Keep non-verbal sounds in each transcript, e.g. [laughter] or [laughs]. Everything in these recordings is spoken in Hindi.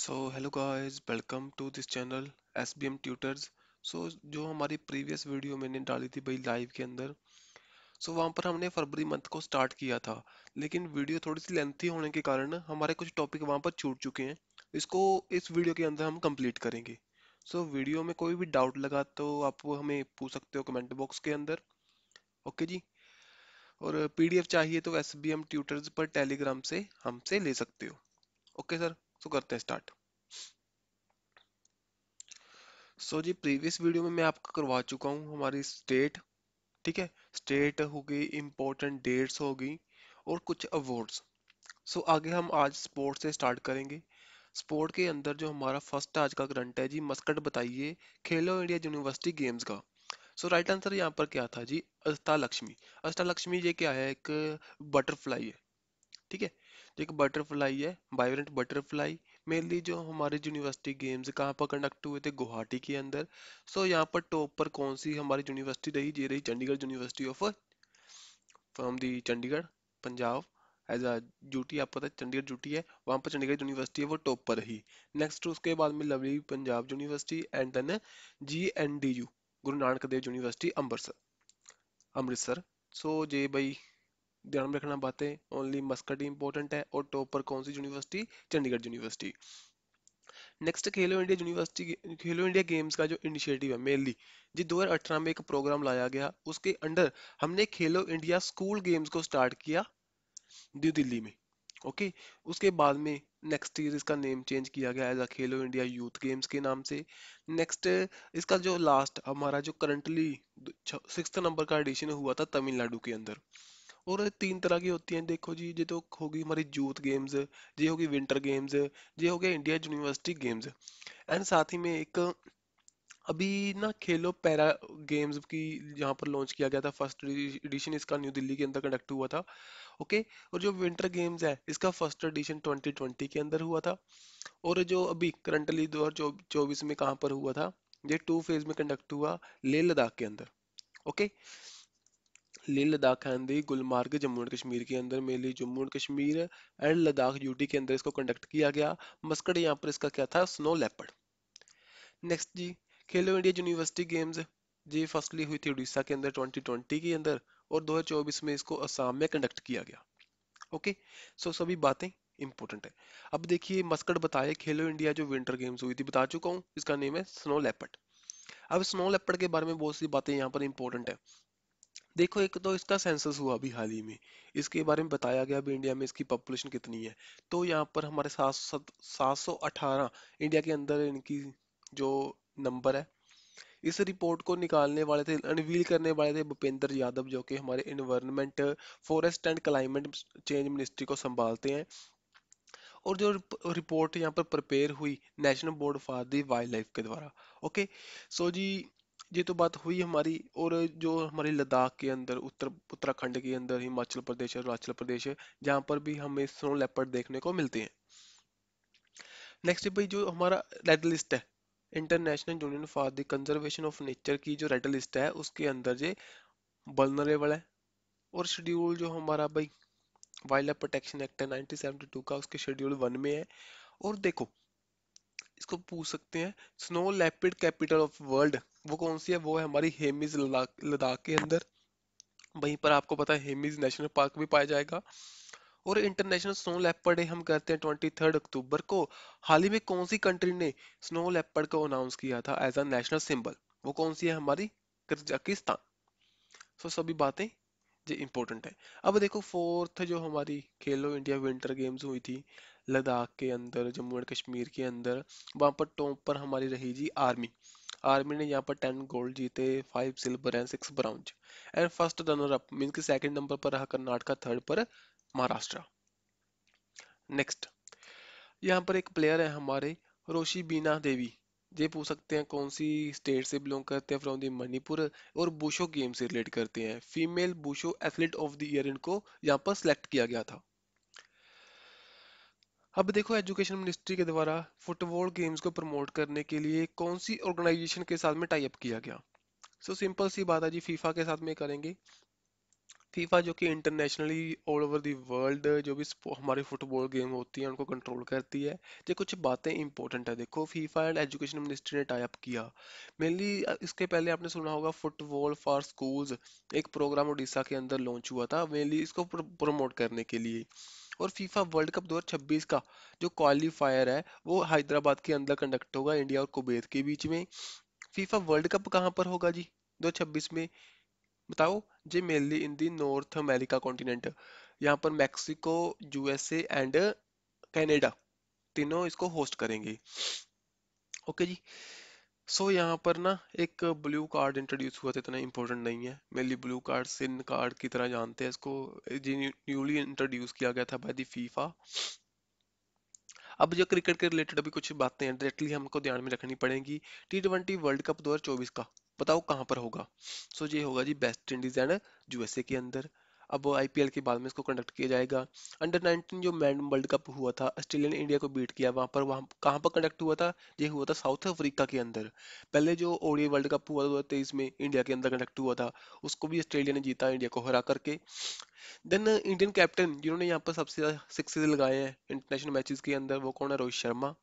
So hello guys welcome to this channel S B M tutors so जो हमारी प्रीवियस वीडियो मैंने डाली थी भाई लाइव के अंदर सो so, वहाँ पर हमने फरवरी मंथ को स्टार्ट किया था लेकिन वीडियो थोड़ी सी लेंथी होने के कारण हमारे कुछ टॉपिक वहाँ पर छूट चुके हैं इसको इस वीडियो के अंदर हम कंप्लीट करेंगे सो so, वीडियो में कोई भी डाउट लगा तो आप हमें पूछ सकते हो कमेंट बॉक्स के अंदर ओके जी और पी चाहिए तो एस बी एम ट्यूटर्स पर टेलीग्राम से हमसे ले सकते हो ओके सर तो करते हैं स्टार्ट सो so जी प्रीवियस वीडियो में मैं आपको करवा चुका हूँ हमारी स्टेट ठीक है स्टेट होगी इम्पोर्टेंट डेट्स होगी और कुछ अवार्ड्स सो so, आगे हम आज स्पोर्ट से स्टार्ट करेंगे स्पोर्ट के अंदर जो हमारा फर्स्ट आज का करंट है जी मस्कट बताइए खेलो इंडिया यूनिवर्सिटी गेम्स का सो राइट आंसर यहाँ पर क्या था जी अस्ता लक्ष्मी अस्ता लक्ष्मी ये क्या है एक बटरफ्लाई है ठीक है एक बटरफ्लाई है वाइब्रेंट बटरफ्लाई मेनली जो हमारे यूनिवर्सिटी गेम्स कहाँ पर कंडक्ट हुए थे गुवाहाटी के अंदर सो यहाँ पर टॉप पर कौन सी हमारी यूनिवर्सिटी रही ये रही Chandigarh university of from the Chandigarh Punjab as a duty आपको पता चंडीगढ़ ड्यूटी है वहाँ पर चंडीगढ़ यूनिवर्सिटी है वो टॉप पर रही नेक्स्ट उसके बाद में lovely Punjab university and then G N D U Guru Nanak Dev university Amritsar Amritsar so जे भाई ध्यान में रखना बातें ओनली मस्कट इंपॉर्टेंट है और टॉप पर कौन सी university Chandigarh university next Khelo India university Khelo India games का जो इनिशिएटिव है मेनली जी 2018 में एक प्रोग्राम लाया गया उसके अंडर हमने खेलो इंडिया स्कूल गेम्स को स्टार्ट किया न्यू दिल्ली में ओके उसके बाद में नेक्स्ट ईयर इसका नेम चेंज किया गया एज अ खेलो इंडिया यूथ गेम्स के नाम से नेक्स्ट इसका जो लास्ट हमारा जो करंटली सिक्स नंबर का एडिशन हुआ था तमिलनाडु के अंदर और तीन तरह की होती हैं देखो जी ये तो होगी हमारी यूथ गेम्स ये होगी विंटर गेम्स ये हो गया इंडिया यूनिवर्सिटी गेम्स एंड साथ ही में एक अभी ना खेलो पैरा गेम्स की यहाँ पर लॉन्च किया गया था फर्स्ट एडिशन इसका न्यू दिल्ली के अंदर कंडक्ट हुआ था ओके और जो विंटर गेम्स है इसका फर्स्ट एडिशन 2020 के अंदर हुआ था और जो अभी करंटली दो हज़ार चौबीस में कहाँ पर हुआ था ये टू फेज में कंडक्ट हुआ लेह लद्दाख के अंदर ओके लेह लद्दाख आंधी गुलमार्ग जम्मू एंड कश्मीर के अंदर mainly Jammu and Kashmir and Ladakh UT के अंदर इसको कंडक्ट किया गया मस्कट यहाँ पर इसका क्या था स्नो लेपर्ड नेक्स्ट जी खेलो इंडिया यूनिवर्सिटी गेम्स जी फर्स्टली हुई थी उड़ीसा के अंदर ट्वेंटी के अंदर और 2024 में इसको असम में कंडक्ट किया गया ओके सो सभी बातें इंपॉर्टेंट है अब देखिए मस्कट बताए खेलो इंडिया जो विंटर गेम्स हुई थी बता चुका हूँ इसका नेम है स्नो लेपर्ड अब स्नो लेपर्ड के बारे में बहुत सी बातें यहाँ पर इंपॉर्टेंट है देखो एक तो इसका सेंसस हुआ अभी हाल ही में इसके बारे में बताया गया अभी इंडिया में इसकी पॉपुलेशन कितनी है तो यहाँ पर हमारे सात सात सौ अठारह इंडिया के अंदर इनकी जो नंबर है इस रिपोर्ट को निकालने वाले थे अनवील करने वाले थे भूपेंद्र यादव जो कि हमारे environment forest and climate change ministry को संभालते हैं और जो रिपोर्ट यहाँ पर प्रिपेयर हुई national board for the wildlife के द्वारा ओके सो जी ये तो बात हुई हमारी और जो हमारे लद्दाख के अंदर उत्तर उत्तराखंड के अंदर हिमाचल प्रदेश अरुणाचल प्रदेश है जहाँ पर भी हमें स्नो लेपर्ड देखने को मिलते हैं नेक्स्ट भाई जो हमारा रेड लिस्ट है international union for the conservation of nature की जो रेड लिस्ट है उसके अंदर ये बल्नरेबल है और शेड्यूल जो हमारा भाई वाइल्ड लाइफ प्रोटेक्शन एक्ट है 1972 का उसके शेड्यूल वन में है और देखो इसको पूछ सकते हैं snow leopard capital of world वो कौन सी है वो है हमारी हेमिज लद्दाख के अंदर वहीं पर आपको पता है हेमिज नेशनल पार्क भी पाया जाएगा और इंटरनेशनल स्नो लेपर्ड डे हम करते हैं 23 अक्टूबर को हाल ही में कौन सी कंट्री ने स्नो लेपर्ड को अनाउंस किया था एज अ नेशनल सिंबल वो कौन सी है हमारी कजाकिस्तान सो so, सभी बातें जो इंपॉर्टेंट है अब देखो फोर्थ जो हमारी खेलो इंडिया विंटर गेम्स हुई थी लद्दाख के अंदर जम्मू एंड कश्मीर के अंदर वहाँ पर टॉप पर हमारी रही जी आर्मी आर्मी ने यहाँ पर टेन गोल्ड जीते five silver and six brown and first runner up mean की सेकेंड नंबर पर रहा कर्नाटका थर्ड पर महाराष्ट्र नेक्स्ट यहाँ पर एक प्लेयर है हमारे रोशी बीना देवी ये पूछ सकते हैं कौन सी स्टेट से बिलोंग करते हैं फ्रॉम दी मणिपुर और बुशो गेम से रिलेट करते हैं फीमेल बुशो एथलीट ऑफ द ईयर इनको यहाँ पर सिलेक्ट किया गया था अब देखो एजुकेशन मिनिस्ट्री के द्वारा फुटबॉल गेम्स को प्रमोट करने के लिए कौन सी ऑर्गेनाइजेशन के साथ में टाइप किया गया सो so, सिंपल सी बात है जी फीफा के साथ में करेंगे फीफा जो कि internationally all over the world जो भी हमारे फुटबॉल गेम होती है उनको कंट्रोल करती है ये कुछ बातें इंपॉर्टेंट है देखो फीफा एंड एजुकेशन मिनिस्ट्री ने टाइप किया मेनली इसके पहले आपने सुना होगा फुटबॉल फॉर स्कूल्स एक प्रोग्राम उड़ीसा के अंदर लॉन्च हुआ था मेनली इसको प्र, करने के लिए और फीफा वर्ल्ड कप 2026 का जो क्वालिफायर है वो हैदराबाद के अंदर कंडक्ट होगा इंडिया और कुबेर के बीच में फीफा वर्ल्ड कप कहाँ पर होगा जी 2026 में बताओ जे mainly in the north America continent यहाँ पर मैक्सिको यूएसए एंड कैनेडा तीनों इसको होस्ट करेंगे ओके जी सो so, यहाँ पर ना एक ब्लू कार्ड इंट्रोड्यूस हुआ था इतना इंपॉर्टेंट नहीं है mainly blue card sin card की तरह जानते हैं इसको न्यूली इंट्रोड्यूस किया गया था बाय दी फीफा अब जो क्रिकेट के रिलेटेड अभी कुछ बातें हैं डायरेक्टली हमको ध्यान में रखनी पड़ेगी टी ट्वेंटी वर्ल्ड कप दो का बताओ कहाँ पर होगा सो so, ये होगा जी वेस्ट इंडीज एंड यूएसए के अंदर अब आईपीएल के बाद में इसको कंडक्ट किया जाएगा अंडर 19 जो मैन वर्ल्ड कप हुआ था ऑस्ट्रेलिया ने इंडिया को बीट किया वहाँ पर वहाँ कहाँ पर कंडक्ट हुआ था ये हुआ था साउथ अफ्रीका के अंदर पहले जो ओडी वर्ल्ड कप हुआ दो तेईस में इंडिया के अंदर कंडक्ट हुआ था उसको भी ऑस्ट्रेलिया ने जीता इंडिया को हरा करके देन इंडियन कैप्टन जिन्होंने यहाँ पर सबसे ज़्यादा सिक्सेज लगाए हैं इंटरनेशनल मैचेस के अंदर वो कौन है Rohit Sharma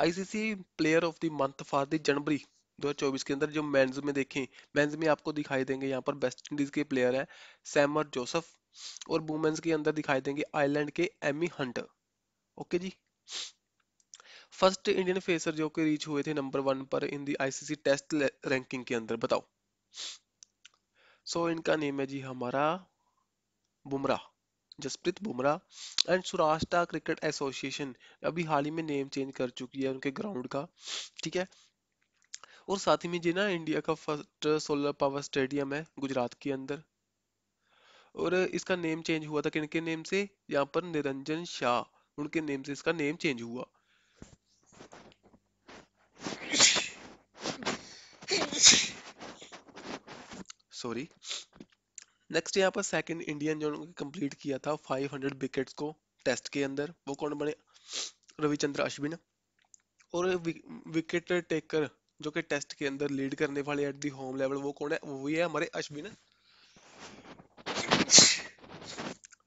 ICC player of the month for the January 2024 के अंदर जो मेंस में देखें मेंस में आपको दिखाई देंगे यहाँ पर वेस्ट इंडीज के प्लेयर है सैमर जोसफ और वुमेन्स के अंदर दिखाई देंगे आयरलैंड के एमी हंटर ओके जी फर्स्ट इंडियन फेसर जो कि रीच हुए थे नंबर वन पर in the ICC test ranking के अंदर बताओ सो so, इनका नेम है जी हमारा Bumrah Jasprit Bumrah and Saurashtra cricket association अभी हाल ही में नेम चेंज कर चुकी है उनके ग्राउंड का ठीक है और साथ ही में जी ना इंडिया का फर्स्ट सोलर पावर स्टेडियम है गुजरात के अंदर और इसका नेम चेंज हुआ था किनके नेम से यहाँ पर निरंजन शाह उनके नेम से इसका नेम चेंज हुआ सॉरी नेक्स्ट यहाँ पर सेकंड इंडियन जो कंप्लीट किया था 500 विकेट्स को टेस्ट के अंदर वो कौन बने रविचंद्र अश्विन और विकेट टेकर जो कि टेस्ट के अंदर लीड करने वाले एट दी होम लेवल वो कौन है वो है हमारे अश्विन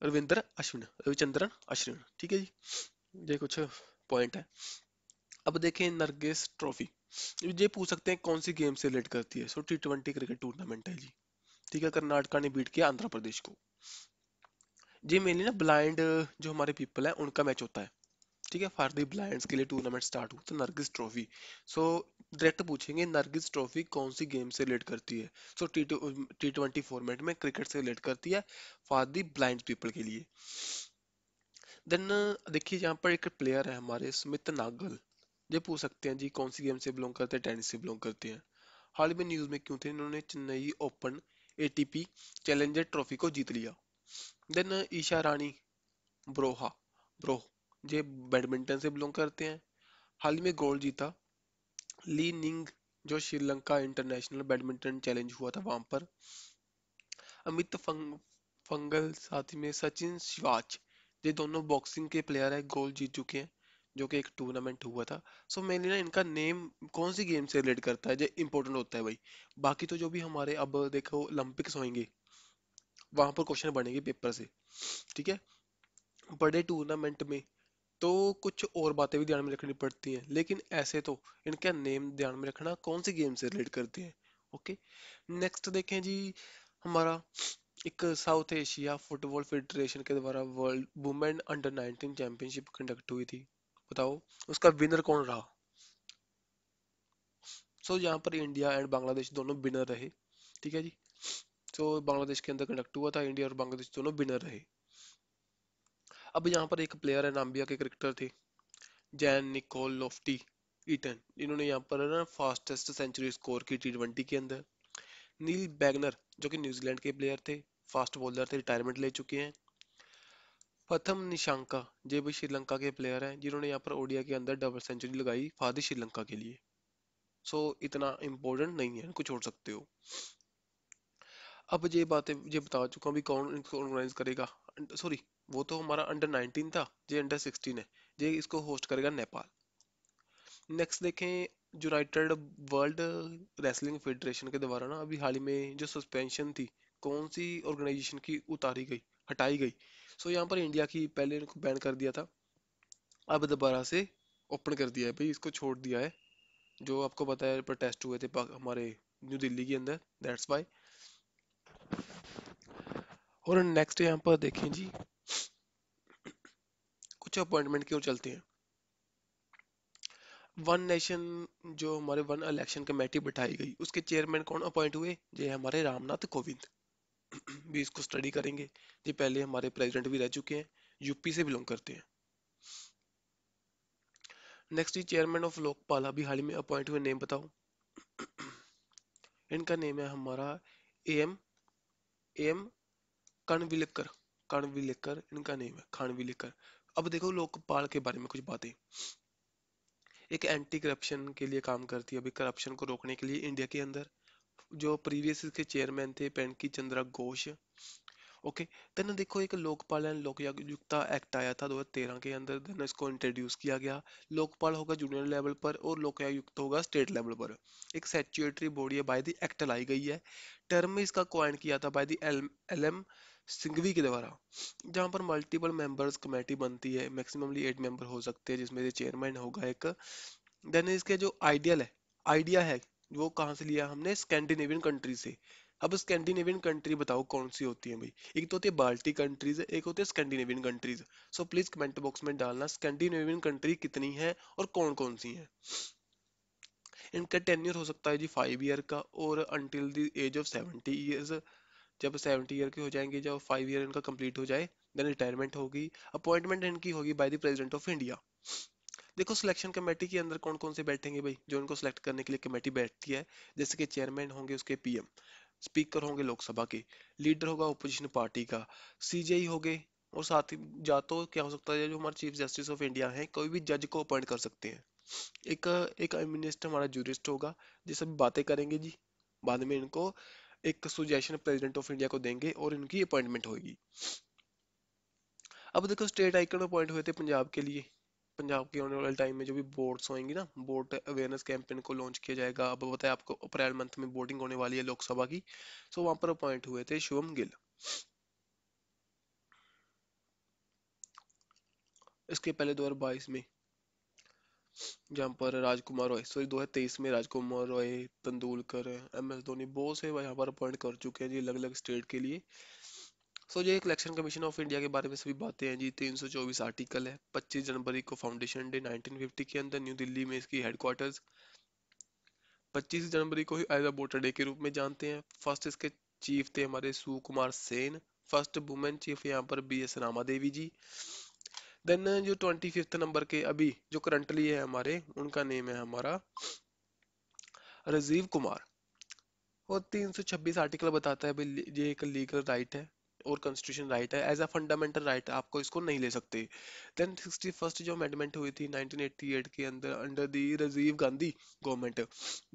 रविंद्र अश्विन रविचंद्रन अश्विन ठीक है जी ये कुछ पॉइंट है अब देखें नरगिस ट्रॉफी ये पूछ सकते हैं कौन सी गेम से रिलेट करती है so T twenty cricket tournament है जी ठीक है कर्नाटका ने बीट किया आंध्र प्रदेश को ये मेनली ना ब्लाइंड जो हमारे पीपल है उनका मैच होता है ठीक है फॉर दी ब्लाइंड्स के लिए टूर्नामेंट स्टार्ट हुआ था नरगिस ट्रॉफी सो डायरेक्ट पूछेंगे नरगिस ट्रॉफी कौन सी गेम से रिलेट करती है सो टी ट्वेंटी फॉर्मेट में क्रिकेट से रिलेट करती है फॉर दी ब्लाइंड पीपल के लिए देन देखिए यहाँ पर एक प्लेयर है हमारे स्मित नागल ये पूछ सकते हैं जी कौन सी गेम से बिलोंग करते हैं टेनिस से बिलोंग करते हैं हाल में न्यूज में क्यों थे इन्होंने Chennai open ATP challenger trophy को जीत लिया देन ईशा रानी ब्रोहा ब्रोह ये बैडमिंटन से बिलोंग करते हैं हाल ही में गोल्ड जीता ली निंग जो श्रीलंका इंटरनेशनल बैडमिंटन चैलेंज हुआ था वहां पर अमित फंग, फंगल साथी में सचिन शिवाच ये दोनों बॉक्सिंग के प्लेयर है गोल्ड जीत चुके हैं जो कि एक टूर्नामेंट हुआ था सो so, मेनली ना इनका नेम कौन सी गेम से रिलेट करता है जो इम्पोर्टेंट होता है भाई बाकी तो जो भी हमारे अब देखो ओलंपिक्स होंगे वहां पर क्वेश्चन बनेंगे पेपर से ठीक है बड़े टूर्नामेंट में तो कुछ और बातें भी ध्यान में रखनी पड़ती हैं लेकिन ऐसे तो इनका नेम ध्यान में रखना कौन सी गेम से रिलेट करती है ओके नेक्स्ट देखें जी हमारा एक साउथ एशिया फुटबॉल फेडरेशन के द्वारा world women under 19 championship conduct हुई थी बताओ उसका विनर कौन रहा सो so, यहाँ पर इंडिया एंड बांग्लादेश दोनों विनर रहे ठीक है जी सो so, बांग्लादेश के अंदर कंडक्ट हुआ था इंडिया और बांग्लादेश दोनों विनर रहे अब यहाँ पर एक प्लेयर है नाम्बिया के क्रिकेटर थे जैन निकोल लोफ्टी ईटन इन्होंने यहाँ पर ना फास्टेस्ट सेंचुरी स्कोर की टी ट्वेंटी के अंदर नील बैगनर जो कि न्यूजीलैंड के प्लेयर थे फास्ट बॉलर थे रिटायरमेंट ले चुके हैं प्रथम निशांका जो भी श्रीलंका के प्लेयर हैं जिन्होंने यहाँ पर ओडिया के अंदर डबल सेंचुरी लगाई फादी श्रीलंका के लिए सो so, इतना इम्पोर्टेंट नहीं है कुछ छोड़ सकते हो अब ये बातें ये बता चुका हूँ कौन इनको ऑर्गेनाइज करेगा सॉरी वो तो हमारा अंडर 19 था ये अंडर 16 है ये इसको होस्ट करेगा नेपाल नेक्स्ट देखें यूनाइटेड वर्ल्ड रेसलिंग फेडरेशन के द्वारा ना अभी हाल ही में जो सस्पेंशन थी कौन सी ऑर्गेनाइजेशन की उतारी गई हटाई गई सो so, यहाँ पर इंडिया की पहले इनको बैन कर दिया था अब दोबारा से ओपन कर दिया है भाई इसको छोड़ दिया है जो आपको पता है प्रोटेस्ट हुए थे हमारे न्यू दिल्ली के अंदर दैट्स वाई और नेक्स्ट यहाँ पर देखें जी कुछ अपॉइंटमेंट की ओर चलती है वन नेशन जो हमारे वन इलेक्शन कमेटी बैठाई गई उसके चेयरमैन कौन अपॉइंट हुए ये हमारे रामनाथ कोविंद [clears throat] भी इसको स्टडी करेंगे ये पहले हमारे प्रेसिडेंट भी रह चुके हैं यूपी से बिलोंग करते हैं नेक्स्ट जी चेयरमैन ऑफ लोकपाल अभी हाल ही में अपॉइंट हुए नेम बताओ [clears throat] इनका नेम है हमारा ए एम ए एम कणविलेकर कणविलेकर इनका नेम है खानविलेकर अब देखो लोकपाल के बारे में कुछ बातें एक एंटी करप्शन के लिए काम करती है अभी करप्शन को रोकने के लिए इंडिया के अंदर जो प्रीवियस इसके चेयरमैन थे पेंकी चंद्रा घोष ओके देन देखो एक लोकपाल एंड लोकयुक्ता एक्ट आया था 2013 के अंदर देन इसको इंट्रोड्यूस किया गया लोकपाल होगा जूनियर लेवल पर और लोकायुक्त होगा स्टेट लेवल पर एक सेचुएटरी बॉडी है बाय द एक्ट लाई गई है टर्म इसका क्वाइन किया था by the L M Singhvi के द्वारा जहाँ पर मल्टीपल मेंबर्स कमेटी बनती है मैक्सिममली एट मेंबर हो सकते हैं जिसमें से चेयरमैन होगा एक देन इसके जो आइडियल है आइडिया है वो कहाँ से लिया हमने स्कैंडिनेवियन कंट्री से अब स्कैंडिनेवियन कंट्री बताओ कौन सी होती है भाई एक तो होती है बाल्टी कंट्रीज एक होती है Scandinavian countries so please comment box में डालना स्कैंडिनेवियन कंट्री कितनी है और कौन कौन सी है इनका टेन्यूर हो सकता है जी फाइव ईयर का और until the age of seventy years जब सेवेंटी ईयर के हो जाएंगे जब फाइव ईयर इनका कंप्लीट हो जाए देन रिटायरमेंट होगी अपॉइंटमेंट इनकी होगी by the president of India देखो सिलेक्शन कमेटी के अंदर कौन कौन से बैठेंगे भाई जो इनको सिलेक्ट करने के लिए कमेटी बैठती है जैसे कि चेयरमैन होंगे उसके पीएम स्पीकर होंगे लोकसभा के लीडर होगा ओपोजिशन पार्टी का सीजेई होंगे और साथ ही या तो क्या हो सकता है जो हमारे चीफ जस्टिस ऑफ इंडिया हैं कोई भी जज को अपॉइंट कर सकते हैं एक एक मिनिस्टर हमारा जूरिस्ट होगा जिससे बातें करेंगे जी बाद में इनको एक सुजेशन प्रेसिडेंट ऑफ इंडिया को देंगे और इनकी अपॉइंटमेंट होगी अब देखो स्टेट आइकन अपॉइंट हुए थे पंजाब के लिए पंजाब के आने वाले टाइम में जो भी बोर्ड्स होंगी ना बोर्ड अवेयरनेस कैंपेन को लॉन्च किया जाएगा अब बताया आपको अप्रैल मंथ में बोर्डिंग होने वाली है लोकसभा की सो वहां पर अपॉइंट हुए थे शुभम गिल इसके पहले 2022 में जहाँ पर राजकुमार रॉय सॉरी तेईस में राजकुमार रॉय तेंदुलकर एम एस धोनी बहुत से यहाँ पर अपॉइंट कर चुके हैं जी अलग अलग स्टेट के लिए सो so, ये इलेक्शन कमीशन ऑफ इंडिया के बारे में सभी बातें हैं जी तीन सौ चौबीस आर्टिकल है पच्चीस जनवरी को फाउंडेशन डे 1950 के अंदर न्यू दिल्ली में इसकी हेडक्वार्टर्स 25 जनवरी को ही एज अ वोटर डे के रूप में जानते हैं फर्स्ट इसके चीफ थे हमारे Sukumar Sen first women chief यहाँ पर B S Rama Devi ji then uh, जो ट्वेंटी फिफ्थ नंबर के अभी जो करंटली है हमारे उनका नेम है हमारा राजीव कुमार और 326 आर्टिकल बताता है भाई ये एक लीगल राइट है और कॉन्स्टिट्यूशन राइट है एज अ फंडामेंटल राइट आपको इसको नहीं ले सकते देन सिक्सटी फर्स्ट जो अमेंडमेंट हुई थी 1988 के अंदर under the Rajiv Gandhi government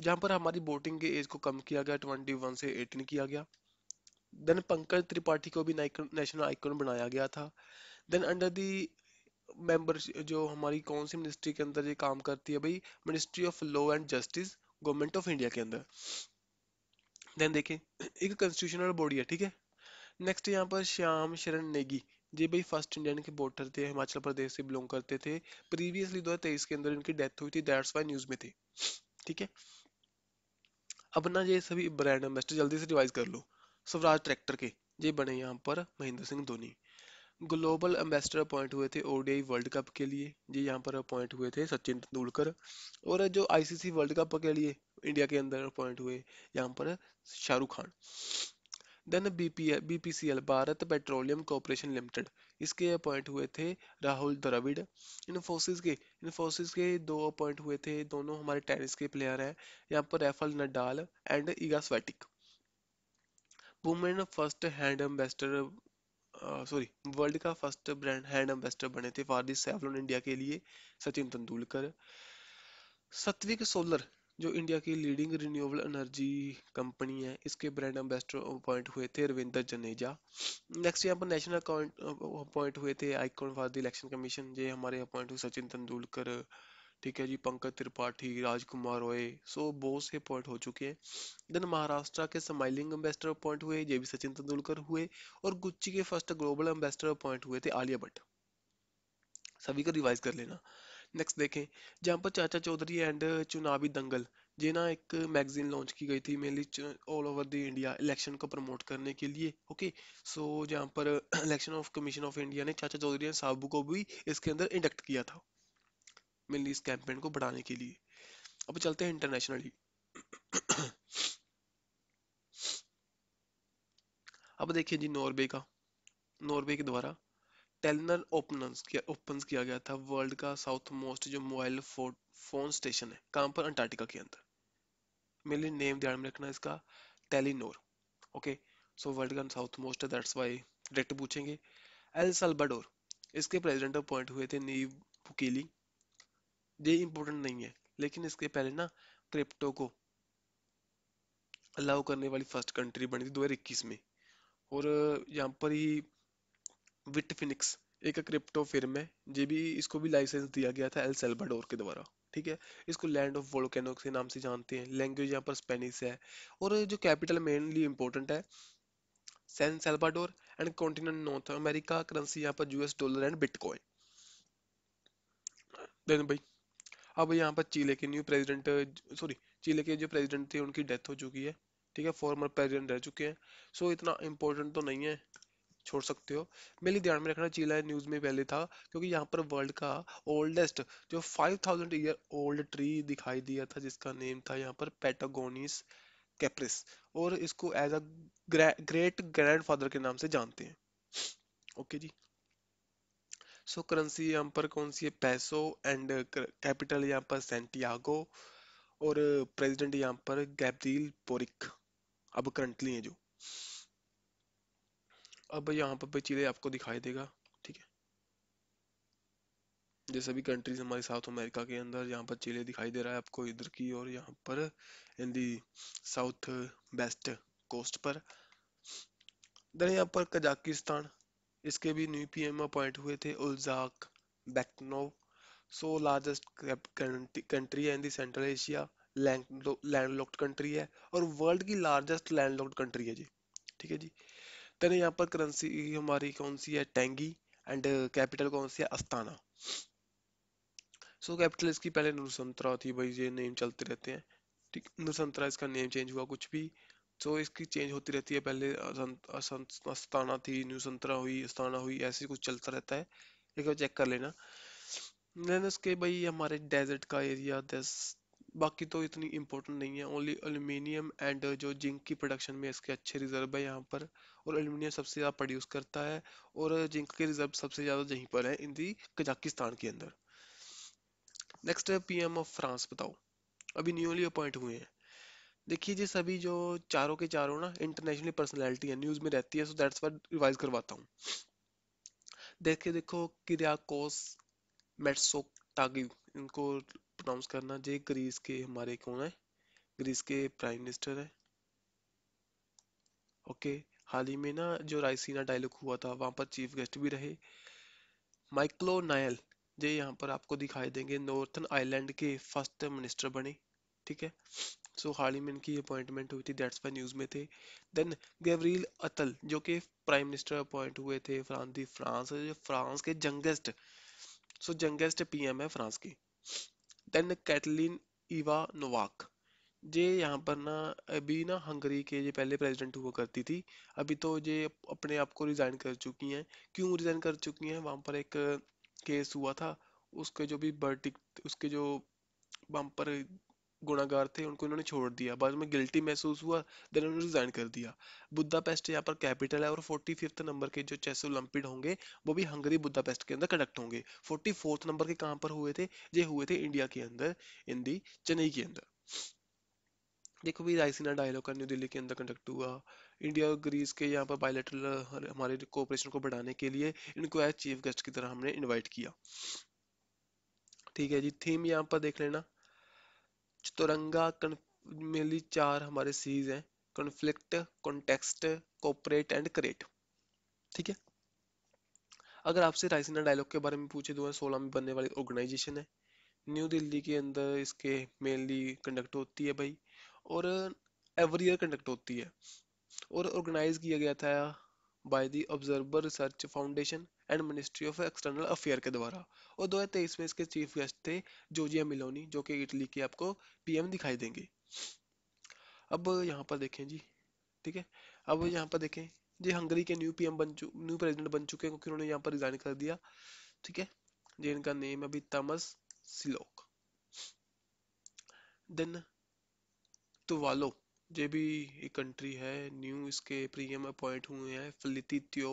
जहां पर हमारी वोटिंग के एज को कम किया गया 21 से 18 किया गया देन पंकज त्रिपाठी को भी नेशनल आइकन बनाया गया था देन अंडर दी मेंबर जो हमारी कौन सी मिनिस्ट्री के अंदर ये काम करती है भाई ministry of law and justice government of India के अंदर देन देखें एक कॉन्स्टिट्यूशनल बॉडी है ठीक है नेक्स्ट यहाँ पर श्याम शरण नेगी ये भाई फर्स्ट इंडियन के वोटर थे हिमाचल प्रदेश से बिलोंग करते थे प्रीवियसली दो के अंदर इनकी डेथ हुई थी दैट्स वाई न्यूज में थे ठीक है अपना ये सभी ब्रांड एम्बेस्टर जल्दी से रिवाइज कर लो स्वराज ट्रैक्टर के ये बने यहाँ पर Mahendra Singh Dhoni global ambassador appoint हुए थे ओडीआई वर्ल्ड कप के लिए ये यहाँ पर अपॉइंट हुए थे सचिन तेंदुलकर और जो आईसीसी वर्ल्ड कप के लिए इंडिया के अंदर अपॉइंट हुए यहाँ पर Shahrukh Khan then BPL BPCL Bharat petroleum corporation limited इसके अपॉइंट हुए थे राहुल द्रविड़ इन्फोसिस के इन्फोसिस के दो अपॉइंट हुए थे दोनों हमारे टेनिस के प्लेयर हैं यहाँ पर Rafael Nadal and Iga Swiatek women first hand ambassador sorry world का फर्स्ट ब्रांड हैंड एम्बेसडर बने थे फॉर दिस सेवलोन इंडिया के लिए सचिन तेंदुलकर सत्विक सोलर जो इंडिया की लीडिंग रिन्यूएबल एनर्जी कंपनी है इसके ब्रांड एम्बेसडर अपॉइंट हुए थे रविंदर जनेजा नेक्स्ट यहाँ पर नेशनल अपॉइंट हुए थे icon for the election commission ये हमारे अपॉइंट हुए सचिन तेंदुलकर ठीक है जी पंकज त्रिपाठी राजकुमार रोय सो बहुत से पॉइंट हो चुके हैं देन महाराष्ट्र के स्माइलिंग एम्बेसडर अपॉइंट हुए ये भी सचिन तेंदुलकर हुए और गुच्ची के फर्स्ट ग्लोबल एम्बेसडर अपॉइंट हुए थे आलिया भट्ट सभी का रिवाइज कर लेना नेक्स्ट देखें जहाँ पर चाचा चौधरी एंड चुनावी दंगल ये ना एक मैगजीन लॉन्च की गई थी mainly all over the India election को प्रमोट करने के लिए ओके सो जहाँ पर election of commission of India ने चाचा चौधरी एंड साबू को भी इसके अंदर इंडक्ट किया था मेनली इस कैंपेन को बढ़ाने के लिए अब चलते हैं इंटरनेशनली अब देखिए जी नॉर्वे का नॉर्वे के द्वारा टेलनर ओपन किया ओपन किया गया था वर्ल्ड का साउथ मोस्ट जो मोबाइल फोन स्टेशन है कहाँ पर अंटार्कटिका के अंदर मेनली नेम ध्यान में रखना इसका टेलीनोर ओके सो वर्ल्ड का साउथ मोस्ट है दैट्स वाई डायरेक्ट पूछेंगे एल सल्बाडोर इसके प्रेसिडेंट अपॉइंट हुए थे नीव बुकेली ये इंपॉर्टेंट नहीं है लेकिन इसके पहले ना क्रिप्टो को अलाउ करने वाली फर्स्ट कंट्री बनी थी दो में और यहाँ पर ही विट फिनिक्स एक क्रिप्टो फिर्म है जे भी इसको भी लाइसेंस दिया गया था एल सेल्बाडोर के द्वारा ठीक है इसको लैंड ऑफ वोल्केनो के नाम से जानते हैं लैंग्वेज यहाँ पर स्पेनिश है और जो कैपिटल मेनली इंपॉर्टेंट है San Salvador and continent north America currency यहाँ पर US dollar and bitcoin then भाई अब यहाँ पर चीले के न्यू प्रेसिडेंट सॉरी चीले के जो प्रेसिडेंट थे उनकी डेथ हो चुकी है ठीक है फॉर्मर प्रेसिडेंट रह चुके हैं सो इतना इम्पोर्टेंट तो नहीं है छोड़ सकते हो मेनली ध्यान में रखना चीला न्यूज़ में पहले था क्योंकि यहाँ पर वर्ल्ड का ओल्डेस्ट जो 5000 ईयर ओल्ड ट्री दिखाई दिया था जिसका नेम था यहाँ पर पैटागोनिस कैप्रिस और इसको एज अ ग्रेट ग्रैंडफादर के नाम से जानते हैं ओके जी सो करेंसी यहाँ पर कौन सी है पैसो एंड कैपिटल यहाँ पर सेंटियागो और प्रेसिडेंट uh, यहाँ पर गैब्रील पोरिक अब करंटली है जो अब यहाँ पर चिले आपको दिखाई देगा ठीक है जैसे भी कंट्रीज हमारे साउथ अमेरिका के अंदर यहाँ पर चिले दिखाई दे रहा है आपको इधर की और यहाँ पर in the south west coast पर देन यहाँ पर कजाकिस्तान इसके भी न्यू पीएम अपॉइंट हुए थे उल्जाक बैक्नो सो लार्जेस्ट कंट्री है in the central Asia locked country है और वर्ल्ड की लार्जेस्ट लैंड लॉक्ड कंट्री है जी ठीक है जी तेन यहाँ पर करंसी हमारी कौन सी है टेंगी एंड कैपिटल कौन सी है अस्ताना सो so, कैपिटल इसकी पहले नूरसंतरा थी भाई ये नेम चलते रहते हैं ठीक नूरसंतरा इसका नेम चेंज हुआ कुछ भी सो तो so, इसकी चेंज होती रहती है पहले अस्ताना थी न्यू संतरा हुई अस्ताना हुई ऐसे कुछ चलता रहता है एक बार चेक कर लेना देन उसके भाई हमारे डेजर्ट का एरिया दस बाकी तो इतनी इम्पोर्टेंट नहीं है ओनली एलुमिनियम एंड जो जिंक की प्रोडक्शन में इसके अच्छे रिजर्व है यहाँ पर और एलुमिनियम सबसे ज़्यादा प्रोड्यूस करता है और जिंक के रिजर्व सबसे ज़्यादा यहीं पर है इन दी कजाकिस्तान के अंदर नेक्स्ट है पीएम ऑफ फ्रांस बताओ अभी न्यूली अपॉइंट हुए हैं देखिए जी सभी जो चारों के चारों ना इंटरनेशनली पर्सनैलिटी है न्यूज़ में रहती है सो दैट्स वाट रिवाइज करवाता हूँ देखिए देखो किरियाकोस मेट्सोक टागी इनको प्रोनाउंस करना जे ग्रीस के हमारे कौन है ग्रीस के प्राइम मिनिस्टर है ओके okay, हाल ही में ना जो रायसीना डायलॉग हुआ था वहां पर चीफ गेस्ट भी रहे माइक्लो नायल जे यहाँ पर आपको दिखाई देंगे नॉर्थन आइलैंड के फर्स्ट मिनिस्टर बने ठीक है सो हाल ही में इनकी अपॉइंटमेंट हुई थी दैट्स वाई न्यूज़ में थे देन गैवरील अतल जो कि प्राइम मिनिस्टर अपॉइंट हुए थे फ्रांस दी फ्रांस जो फ्रांस के जंगेस्ट सो जंगेस्ट पीएम है फ्रांस की देन कैटलिन इवा नोवाक जे यहाँ पर ना अभी ना हंगरी के ये पहले प्रेसिडेंट हुआ करती थी अभी तो ये अपने आप को रिज़ाइन कर चुकी हैं क्यों रिज़ाइन कर चुकी हैं वहाँ पर एक केस हुआ था उसके जो भी बर्टिक उसके जो वहाँ पर गुणागार थे उनको इन्होंने छोड़ दिया बाद में गिल्टी महसूस हुआ देन उन्होंने रिजाइन कर दिया बुद्धा पेस्ट यहाँ पर कैपिटल है और फोर्टी फिफ्थ नंबर के जो चेस ओलंपिड होंगे वो भी हंगरी बुद्धा पेस्ट के अंदर कंडक्ट होंगे फोर्टी फोर्थ नंबर के कहाँ पर हुए थे ये हुए थे इंडिया के अंदर इन दी चेन्नई के अंदर देखो भी रायसीना डायलॉग का न्यू दिल्ली के अंदर कंडक्ट हुआ इंडिया और ग्रीस के यहाँ पर बायोलेटरल हमारे कोऑपरेशन को बढ़ाने के लिए इनको एज चीफ गेस्ट की तरह हमने इनवाइट किया ठीक है जी थीम यहाँ पर देख लेना चतुरंगा मेनली चार हमारे सीज हैं conflict context cooperate and create ठीक है अगर आपसे रायसेना डायलॉग के बारे में पूछे दो हजार सोलह में बनने वाली ऑर्गेनाइजेशन है न्यू दिल्ली के अंदर इसके मेनली कंडक्ट होती है भाई और एवरी ईयर कंडक्ट होती है और ऑर्गेनाइज किया गया था by the observer research foundation and ministry of external affair के द्वारा और 2023 में इसके चीफ गेस्ट थे जोजिया मिलोनी जो कि इटली के आपको पीएम दिखाई देंगे अब यहाँ पर देखें जी ठीक है अब यहाँ पर देखें जी हंगरी के न्यू पीएम बन चु न्यू प्रेसिडेंट बन चुके हैं क्योंकि उन्होंने यहाँ पर रिजाइन कर दिया ठीक है जी इनका नेम अभी तमस सिलोक देन तुवालो ये भी एक कंट्री है न्यू इसके प्रीएम अपॉइंट हुए हैं फलिति त्यो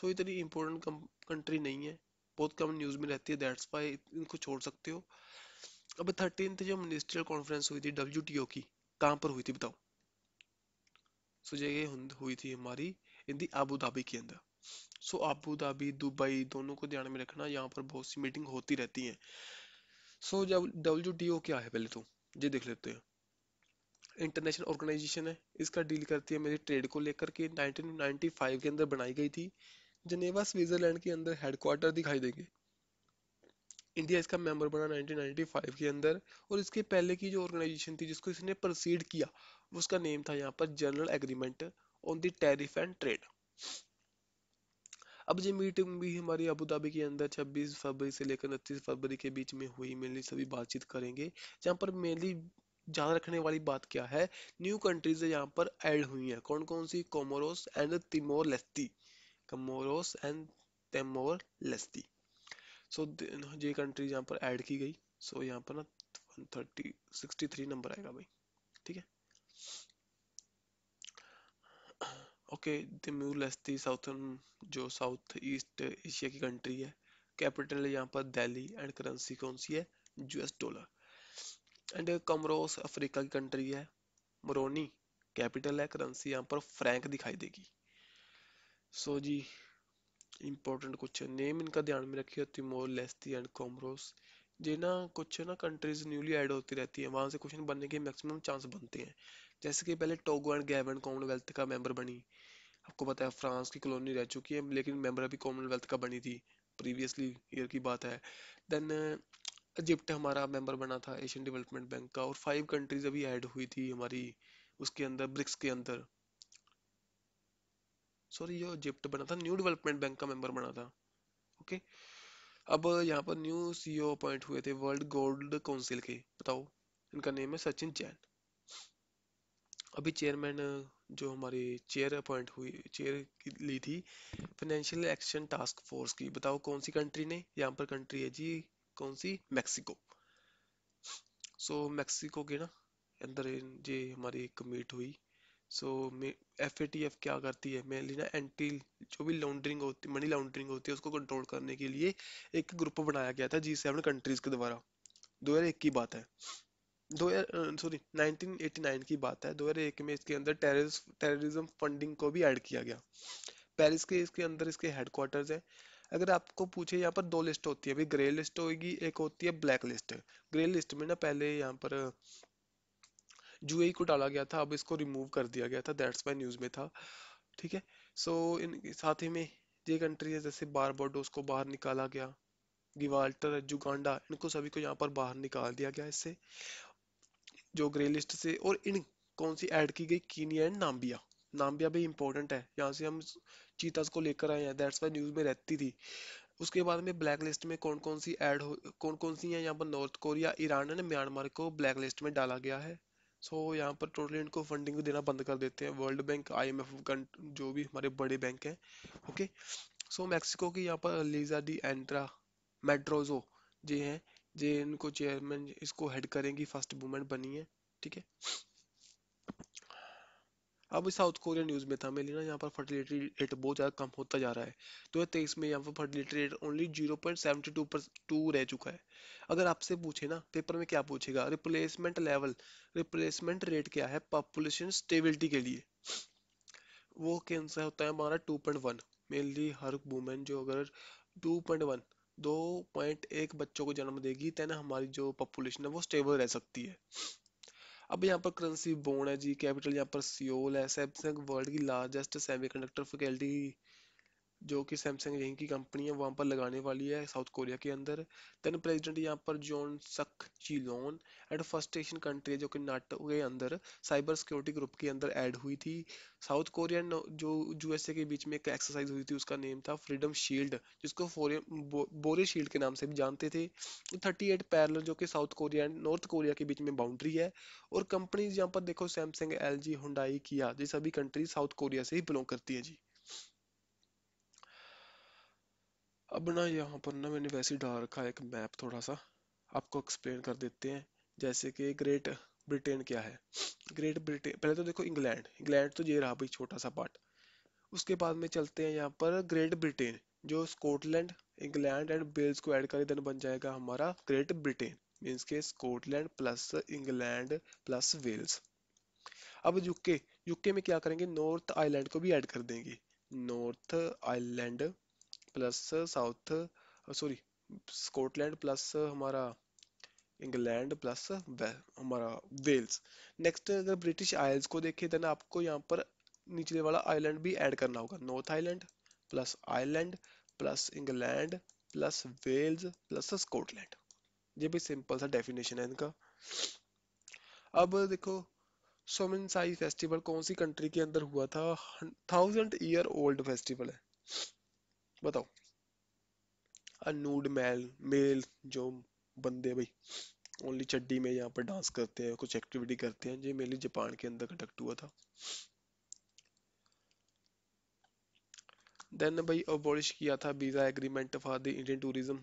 सो इतनी इम्पोर्टेंट कंट्री नहीं है बहुत कम न्यूज़ में रहती है दैट्स वाई इनको छोड़ सकते हो अब थर्टीन जो मिनिस्ट्रियल कॉन्फ्रेंस हुई थी डब्ल्यू की कहाँ पर हुई थी बताओ सो so, ये हुई थी हमारी इन दी आबू धाबी के अंदर so so, Abu Dhabi Dubai दोनों को ध्यान में रखना यहाँ पर बहुत सी मीटिंग होती रहती है सो so, जब डब्ल्यू क्या है पहले तो ये देख लेते हैं इंटरनेशनल ऑर्गेनाइजेशन है इसका डील करती है मेरी ट्रेड को लेकर के 1995 के अंदर बनाई गई थी जनेवा स्विट्जरलैंड के अंदर हेडक्वार्टर दिखाई देंगे इंडिया इसका मेंबर बना 1995 के अंदर और इसके पहले की जो ऑर्गेनाइजेशन थी जिसको इसने प्रोसीड किया उसका नेम था यहाँ पर general agreement on the tariff and trade अब ये मीटिंग भी हमारी अबू धाबी के अंदर 26 फरवरी से लेकर उनतीस फरवरी के बीच में हुई मेनली सभी बातचीत करेंगे जहाँ पर मेनली ध्यान रखने वाली बात क्या है न्यू कंट्रीज यहाँ पर ऐड हुई हैं कौन कौन सी Comoros and Timor Leste Comoros and Timor Leste so ये कंट्री यहाँ पर ऐड की गई सो so, यहाँ पर ना one thirty sixty three number आएगा भाई ठीक है ओके तिमूर लेस्ती साउथर्न जो साउथ ईस्ट एशिया की कंट्री है कैपिटल यहाँ पर दिल्ली एंड करेंसी कौन सी है US dollar and Comoros Africa की कंट्री है मोरनी कैपिटल है करेंसी यहाँ पर फ्रैंक दिखाई देगी सो जी इंपॉर्टेंट कुछ नेम इनका ध्यान में रखिए तिमोर लेस्ती एंड कॉमरोस ये ना कुछ ना कंट्रीज न्यूली ऐड होती रहती है वहाँ से क्वेश्चन बनने के मैक्सिमम चांस बनते हैं जैसे कि पहले टोगो एंड गैवन कॉमनवेल्थ का मेंबर बनी आपको पता है फ्रांस की कॉलोनी रह चुकी है लेकिन मेंबर अभी कॉमनवेल्थ का बनी थी प्रीवियसली ईयर की बात है देन इजिप्ट हमारा मेंबर बना था एशियन डेवलपमेंट बैंक का और फाइव कंट्रीज अभी ऐड हुई थी हमारी उसके अंदर ब्रिक्स के अंदर सॉरी ये इजिप्ट बना था न्यू डेवलपमेंट बैंक का मेंबर बना था ओके अब यहाँ पर न्यू सीईओ अपॉइंट हुए थे वर्ल्ड गोल्ड काउंसिल के बताओ इनका नेम है सचिन जैन अभी चेयरमैन जो हमारी चेयर अपॉइंट हुई चेयर ली थी फाइनेंशियल एक्शन टास्क फोर्स की बताओ कौन सी कंट्री ने यहाँ पर कंट्री है जी कौन सी मैक्सिको सो मैक्सिको के ना अंदर ये हमारी कमीट हुई so F A T F क्या करती है मेनली ना एंटी जो भी लॉन्ड्रिंग होती है मनी लॉन्ड्रिंग होती है उसको कंट्रोल करने के लिए एक ग्रुप बनाया गया था जी सेवन कंट्रीज के द्वारा दो हज़ार एक की बात है दो हज़ार सॉरी नाइनटीन एटी नाइन की बात है दो हज़ार एक में इसके अंदर टेररिज्म फंडिंग को भी ऐड किया गया पेरिस के इसके अंदर इसके हेडक्वार्टर्स है अगर आपको पूछे यहाँ पर दो लिस्ट होती है अभी ग्रे लिस्ट होगी एक होती है ब्लैक लिस्ट ग्रे लिस्ट में ना पहले यहाँ पर जूए को डाला गया था अब इसको रिमूव कर दिया गया था दैट्स वाई न्यूज़ में था ठीक है सो so, इन साथ ही में ये कंट्रीज जैसे बारबाडोस को बाहर निकाला गया गिवाल्टर जुगांडा इनको सभी को यहाँ पर बाहर निकाल दिया गया इससे जो ग्रे लिस्ट से और इन कौन सी ऐड की गई कीनिया एंड नाम्बिया नाम्बिया भी इम्पोर्टेंट है यहाँ से हम चीताज को लेकर आए हैं दैट्स वाई न्यूज़ में रहती थी उसके बाद में ब्लैक लिस्ट में कौन कौन सी ऐड हो कौन कौन सी है यहाँ पर North Korea Iran and Myanmar को ब्लैक लिस्ट में डाला गया है सो so, यहाँ पर टोटली इनको फंडिंग देना बंद कर देते हैं वर्ल्ड बैंक आईएमएफ जो भी हमारे बड़े बैंक हैं ओके सो मैक्सिको की यहाँ पर लीजा डी एंट्रा मेट्रोजो जे हैं जे इनको चेयरमैन इसको हेड करेंगी फर्स्ट वूमेन बनी है ठीक है अब साउथ कोरिया न्यूज़ में था मेरी ना यहाँ पर फर्टिलिटी रेट बहुत ज़्यादा कम होता जा रहा है दो हज़ार तेईस में यहाँ पर fertility rate only zero point seventy two पर टू रह चुका है अगर आपसे पूछे ना पेपर में क्या पूछेगा रिप्लेसमेंट लेवल रिप्लेसमेंट रेट क्या है पॉपुलेशन स्टेबिलिटी के लिए वो कैंसर होता है हमारा टू पॉइंट वन मेनली हर वूमेन जो अगर टू पॉइंट वन दो पॉइंट एक बच्चों को जन्म देगी तैन हमारी जो पॉपुलेशन है वो स्टेबल रह सकती है अब यहाँ पर करेंसी बोन है जी कैपिटल यहाँ पर सियोल है सैमसंग वर्ल्ड की लार्जेस्ट सेमीकंडक्टर फैकल्टी जो कि सैमसंग यहीं की कंपनी है वहां पर लगाने वाली है साउथ कोरिया के अंदर देन प्रेसिडेंट यहाँ पर जोन सक चिलोन एंड फर्स्ट एशियन कंट्री है जो कि नाटो के अंदर साइबर सिक्योरिटी ग्रुप के अंदर ऐड हुई थी साउथ कोरिया जो यूएसए के बीच में एक एक्सरसाइज हुई थी उसका नेम था फ्रीडम शील्ड जिसको बोरे शील्ड के नाम से भी जानते थे थर्टी एट पैरल जो कि South Korea and North Korea के बीच में बाउंड्री है और कंपनीज यहाँ पर देखो सैमसंग एल जी हुडाई किया जी सभी कंट्री साउथ कोरिया से ही बिलोंग करती है जी अब ना यहाँ पर ना मैंने वैसे ही डाल रखा है एक मैप थोड़ा सा आपको एक्सप्लेन कर देते हैं जैसे कि ग्रेट ब्रिटेन क्या है ग्रेट ब्रिटेन पहले तो देखो इंग्लैंड इंग्लैंड तो ये रहा भाई छोटा सा पार्ट उसके बाद में चलते हैं यहाँ पर ग्रेट ब्रिटेन जो स्कॉटलैंड इंग्लैंड एंड वेल्स को ऐड करें देन बन जाएगा हमारा ग्रेट ब्रिटेन मीन्स के Scotland plus England plus Wales अब यूके यूके में क्या करेंगे नॉर्थ आइलैंड को भी ऐड कर देंगे north island plus south sorry Scotland plus हमारा इंग्लैंड प्लस हमारा वेल्स नेक्स्ट अगर ब्रिटिश आइल्स को देखें देन आपको यहाँ पर निचले वाला आइलैंड भी ऐड करना होगा north island plus island plus England plus Wales plus Scotland ये भी सिंपल सा डेफिनेशन है इनका अब देखो सोमिनसाई फेस्टिवल कौन सी कंट्री के अंदर हुआ था थाउजेंड ईयर ओल्ड फेस्टिवल है बताओ अनूड मेल मेल जो बंदे भाई ओनली चड्डी में यहाँ पर डांस करते हैं कुछ एक्टिविटी करते हैं जी मेनली जापान के अंदर कंडक्ट हुआ था देन भाई अबॉलिश किया था visa agreement for the Indian tourism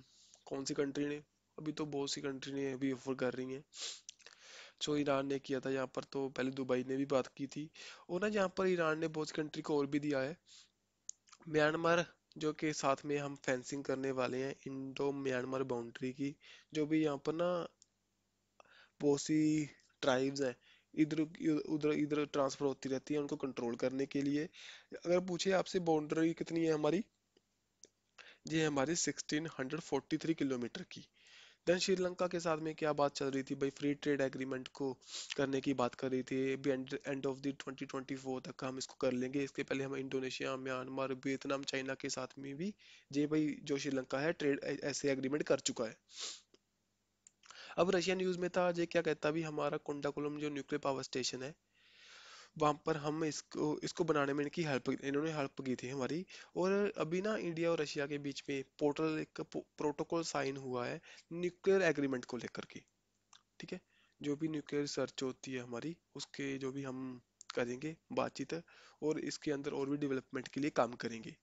कौन सी कंट्री ने अभी तो बहुत सी कंट्री ने अभी ऑफर कर रही हैं जो ईरान ने किया था यहाँ पर तो पहले दुबई ने भी बात की थी और ना यहाँ पर ईरान ने बहुत सी कंट्री को और भी दिया है म्यांमार जो कि साथ में हम फेंसिंग करने वाले हैं इंडो म्यांमार बाउंड्री की जो भी यहाँ पर ना बहुत सी ट्राइब्स हैं इधर उधर इधर ट्रांसफर होती रहती है उनको कंट्रोल करने के लिए अगर पूछे आपसे बाउंड्री कितनी है हमारी ये हमारी 1643 किलोमीटर की देन श्रीलंका के साथ में क्या बात चल रही थी भाई फ्री ट्रेड एग्रीमेंट को करने की बात कर रही थी अभी end of the twenty twenty four तक हम इसको कर लेंगे इसके पहले हम इंडोनेशिया म्यांमार वियतनाम चाइना के साथ में भी जे भाई जो श्रीलंका है ट्रेड ऐसे एग्रीमेंट कर चुका है अब रशिया न्यूज़ में था जे क्या कहता भी हमारा कुंडाकुलम जो न्यूक्लियर पावर स्टेशन है वहाँ पर हम इसको इसको बनाने में इनकी हेल्प इन्होंने हेल्प की थी हमारी और अभी ना इंडिया और रशिया के बीच में पोर्टल एक प्रोटोकॉल साइन हुआ है न्यूक्लियर एग्रीमेंट को लेकर के ठीक है जो भी न्यूक्लियर रिसर्च होती है हमारी उसके जो भी हम करेंगे बातचीत और इसके अंदर और भी डेवलपमेंट के लिए काम करेंगे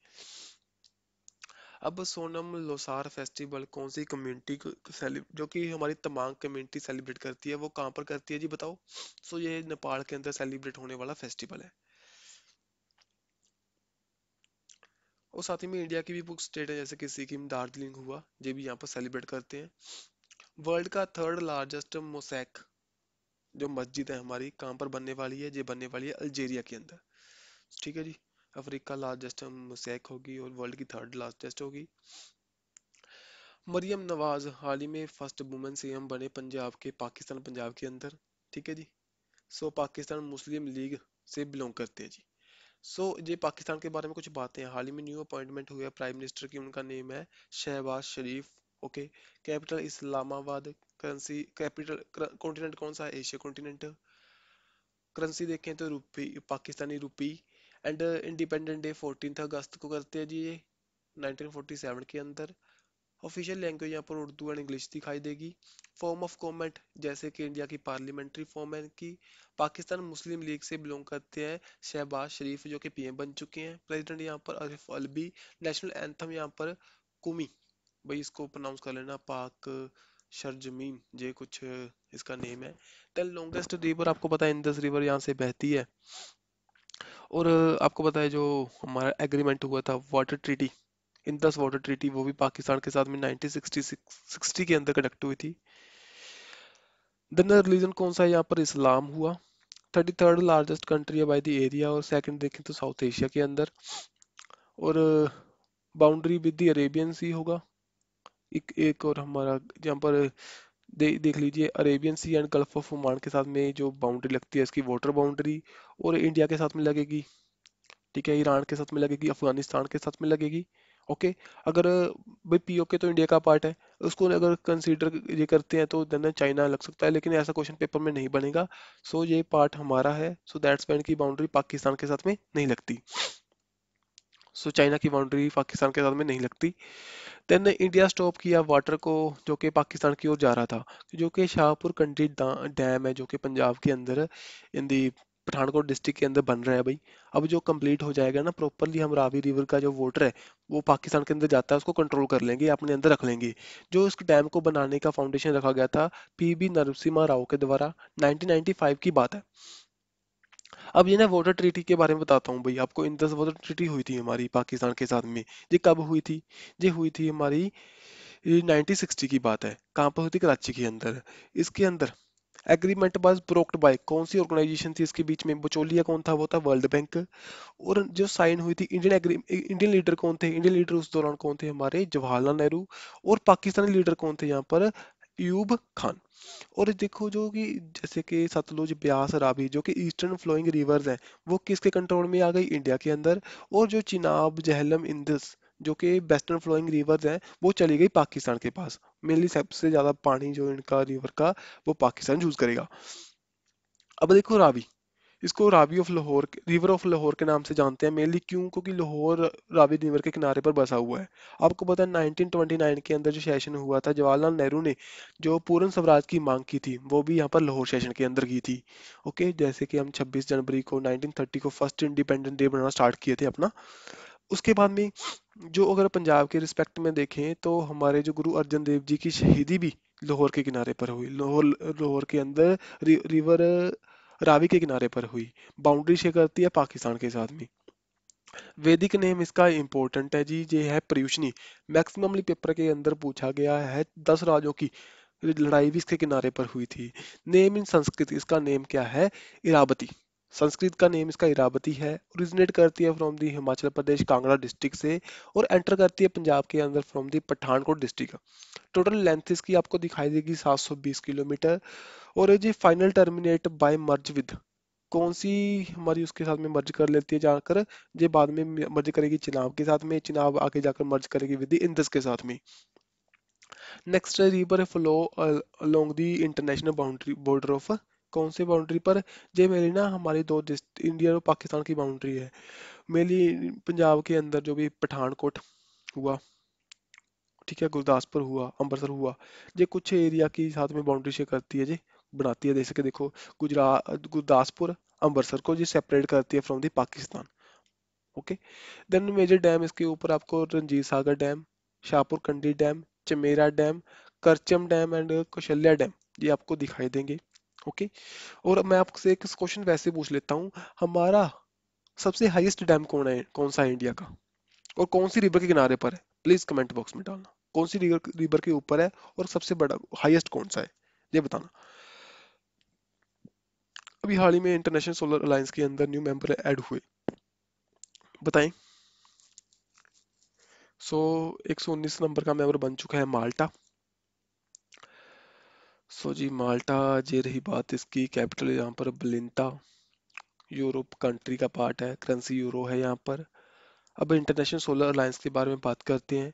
अब सोनम लोसार फेस्टिवल कौन सी कम्युनिटी जो कि हमारी तमांग कम्युनिटी सेलिब्रेट करती है वो कहाँ पर करती है जी बताओ सो ये नेपाल के अंदर सेलिब्रेट होने वाला फेस्टिवल है और साथ ही में इंडिया की भी बुक स्टेट है जैसे कि सिक्किम दार्जिलिंग हुआ ये भी यहाँ पर सेलिब्रेट करते हैं वर्ल्ड का थर्ड लार्जेस्ट मोसैक जो मस्जिद है हमारी कहाँ पर बनने वाली है ये बनने वाली है अल्जेरिया के अंदर ठीक है जी अफ्रीका लार्जेस्ट मोसैक होगी और वर्ल्ड की थर्ड लार्जेस्ट होगी मरियम नवाज हाल ही में फर्स्ट वुमेन सीएम बने पंजाब के पाकिस्तान पंजाब के अंदर ठीक है जी सो पाकिस्तान मुस्लिम लीग से बिलोंग करते हैं जी सो ये पाकिस्तान के बारे में कुछ बातें हैं हाल ही में न्यू अपॉइंटमेंट हुआ प्राइम मिनिस्टर की उनका नेम है Shehbaz Sharif okay capital Islamabad currency capital continent कौन सा है एशिया कॉन्टिनेंट करेंसी देखें तो rupee Pakistani rupee and independent day fourteen August को करते हैं जी ये नाइनटीन के अंदर ऑफिशियल लैंग्वेज यहाँ पर उर्दू एंड इंग्लिश दिखाई देगी फॉर्म ऑफ गवर्नमेंट जैसे कि इंडिया की पार्लियामेंट्री फॉर्म है इनकी पाकिस्तान मुस्लिम लीग से बिलोंग करते हैं शहबाज शरीफ जो कि पीएम बन चुके हैं प्रेसिडेंट यहाँ पर अरिफ अलबी नेशनल एंथम यहाँ पर कुमी भाई इसको प्रोनाउंस कर लेना पाक शरजमीन ये कुछ इसका नेम है दैन लॉन्गेस्ट रिवर आपको पता है इंदस रिवर यहाँ से बहती है और आपको पता है जो हमारा एग्रीमेंट हुआ था water treaty Indus water treaty वो भी पाकिस्तान के साथ में 1960 के अंदर कंडक्ट हुई थी देन रिलीजन कौन सा है यहाँ पर इस्लाम हुआ थर्टी थर्ड लार्जेस्ट कंट्री है बाई द एरिया और सेकंड देखें तो साउथ एशिया के अंदर और boundary with the Arabian sea होगा एक एक और हमारा यहाँ पर दे, देख लीजिए Arabian sea and Gulf of Oman के साथ में जो बाउंड्री लगती है इसकी वाटर बाउंड्री और इंडिया के साथ में लगेगी ठीक है ईरान के साथ में लगेगी अफगानिस्तान के साथ में लगेगी ओके अगर भाई पी तो इंडिया का पार्ट है उसको अगर कंसीडर ये करते हैं तो देन चाइना लग सकता है लेकिन ऐसा क्वेश्चन पेपर में नहीं बनेगा सो ये पार्ट हमारा है सो दैट्स बैंड की बाउंड्री पाकिस्तान के साथ में नहीं लगती सो चाइना की बाउंड्री पाकिस्तान के साथ में नहीं लगती देन ने इंडिया स्टॉप किया वाटर को जो कि पाकिस्तान की ओर जा रहा था जो कि शाहपुर कंट्री डैम है जो कि पंजाब के अंदर इन दी पठानकोट डिस्ट्रिक्ट के अंदर बन रहा है भाई अब जो कंप्लीट हो जाएगा ना प्रॉपरली हम रावी रिवर का जो वाटर है वो पाकिस्तान के अंदर जाता है उसको कंट्रोल कर लेंगे अपने अंदर रख लेंगे जो इस डैम को बनाने का फाउंडेशन रखा गया था पी बी नरसिम्हा राव के द्वारा नाइनटीन की बात है अब ये ना वाटर ट्रीटी के बारे में बताता हूँ भाई आपको इंदस वाटर ट्रीटी हुई थी हमारी पाकिस्तान के साथ में ये कब हुई थी ये हुई थी हमारी नाइनटीन सिक्सटी की बात है कहाँ पर हुई थी कराची के अंदर इसके अंदर एग्रीमेंट वाज ब्रोक्ड बाय कौन सी ऑर्गेनाइजेशन थी इसके बीच में बचोलिया कौन था वो था वर्ल्ड बैंक और जो साइन हुई थी इंडियन एग्री इंडियन लीडर कौन थे इंडियन लीडर उस दौरान कौन थे हमारे जवाहरलाल नेहरू और पाकिस्तानी लीडर कौन थे यहाँ पर यूब खान और देखो जो कि जैसे कि सतलुज ब्यास रावी जो कि ईस्टर्न फ्लोइंग रिवर्स हैं वो किसके कंट्रोल में आ गई इंडिया के अंदर और जो चिनाब जहलम इंदस जो कि वेस्टर्न फ्लोइंग रिवर्स हैं वो चली गई पाकिस्तान के पास मेनली सबसे ज़्यादा पानी जो इनका रिवर का वो पाकिस्तान यूज़ करेगा अब देखो रावी इसको Ravi of Lahore river of Lahore के नाम से जानते हैं मेनली क्यों क्योंकि लाहौर रावी रिवर के किनारे पर बसा हुआ है आपको पता है 1929 के अंदर जो सेशन हुआ था जवाहरलाल नेहरू ने जो पूर्ण स्वराज की मांग की थी वो भी यहाँ पर लाहौर सेशन के अंदर की थी ओके जैसे कि हम छब्बीस जनवरी को नाइनटीन को फर्स्ट इंडिपेंडेंट डे बनाना स्टार्ट किए थे अपना उसके बाद में जो अगर पंजाब के रिस्पेक्ट में देखें तो हमारे जो गुरु अर्जन देव जी की शहीदी भी लाहौर के किनारे पर हुई लाहौर लाहौर के अंदर रि, रिवर रावी के किनारे पर हुई बाउंड्री शेयर करती है पाकिस्तान के साथ में वैदिक नेम इसका इंपॉर्टेंट है जी ये है पर्यूषणी मैक्सिममली पेपर के अंदर पूछा गया है दस राज्यों की लड़ाई भी इसके किनारे पर हुई थी नेम इन संस्कृत इसका नेम क्या है इरावती संस्कृत का नेम इसका इरावती है ओरिजिनेट करती है from the Himachal Pradesh Kangra district से और एंटर करती है पंजाब के अंदर from the Pathankot district total length इसकी आपको दिखाई देगी 720 किलोमीटर और ये जी final terminate by merge with कौन सी हमारी उसके साथ में मर्ज कर लेती है जाकर ये बाद में मर्ज करेगी चिनाब के साथ में चिनाब आगे जाकर मर्ज करेगी विद इंदस के साथ में next river flow along the international boundary border of कौन से बाउंड्री पर जे मेरी ना हमारी दो इंडिया और पाकिस्तान की बाउंड्री है मेरी पंजाब के अंदर जो भी पठानकोट हुआ ठीक है गुरदासपुर हुआ अमृतसर हुआ ये कुछ एरिया की साथ में बाउंड्री शेयर करती है जी बनाती है जैसे कि देखो गुजरात गुरदासपुर अमृतसर को जी सेपरेट करती है from the Pakistan okay then major dam इसके ऊपर आपको Ranjit Sagar dam Shahpur Kandi dam Chamera dam Karcham dam and Kaushalya dam ये आपको दिखाई देंगे ओके और मैं आपसे एक क्वेश्चन वैसे पूछ लेता हूँ हमारा सबसे हाईएस्ट डैम कौन है कौन सा है इंडिया का और कौन सी रिवर के किनारे पर है प्लीज कमेंट बॉक्स में डालना कौन सी रिवर रिवर के ऊपर है और सबसे बड़ा हाईएस्ट कौन सा है ये बताना अभी हाल ही में इंटरनेशनल सोलर अलायंस के अंदर न्यू मेंबर ऐड हुए बताएं सो so, 119 नंबर का मेंबर बन चुका है माल्टा सो जी माल्टा जे रही बात इसकी कैपिटल यहाँ पर बलिंता यूरोप कंट्री का पार्ट है करेंसी यूरो है यहाँ पर अब इंटरनेशनल सोलर अलायंस के बारे में बात करते हैं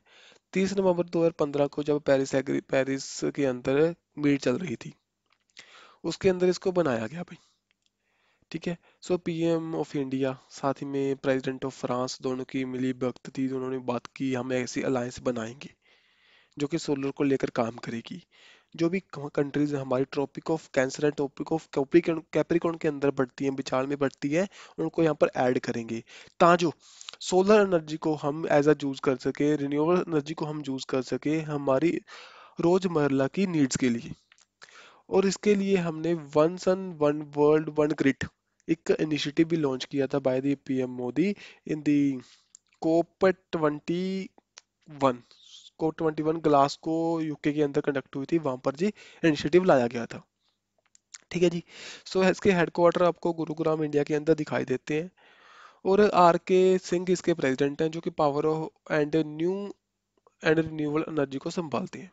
तीस नवंबर 2015 को जब पेरिस एग्री पेरिस के अंदर मीट चल रही थी उसके अंदर इसको बनाया गया भाई ठीक है सो पीएम ऑफ इंडिया साथ ही में प्रेसिडेंट ऑफ फ्रांस दोनों की मिली वक्त थी दोनों ने बात की हम ऐसी अलायंस बनाएंगे जो कि सोलर को लेकर काम करेगी जो भी कंट्रीज हमारी tropic of cancer and tropic of Capricorn के अंदर बढ़ती है बिछाड़ में बढ़ती है उनको यहाँ पर ऐड करेंगे ताजो सोलर एनर्जी को हम एज अ यूज कर सके रिन्यूएबल एनर्जी को हम यूज कर सके हमारी रोजमर्रा की नीड्स के लिए और इसके लिए हमने one sun one world one grid एक इनिशिएटिव भी लॉन्च किया था by the PM Modi in the COP twenty one Glasgow 21 Glasgow UK के अंदर कंडक्ट हुई थी वहां पर जी इनिशिएटिव लाया गया था ठीक है जी सो so, इसके हेडक्वार्टर आपको गुरुग्राम इंडिया के अंदर दिखाई देते हैं और आर के सिंह इसके प्रेसिडेंट हैं जो कि power and new and renewable energy को संभालते हैं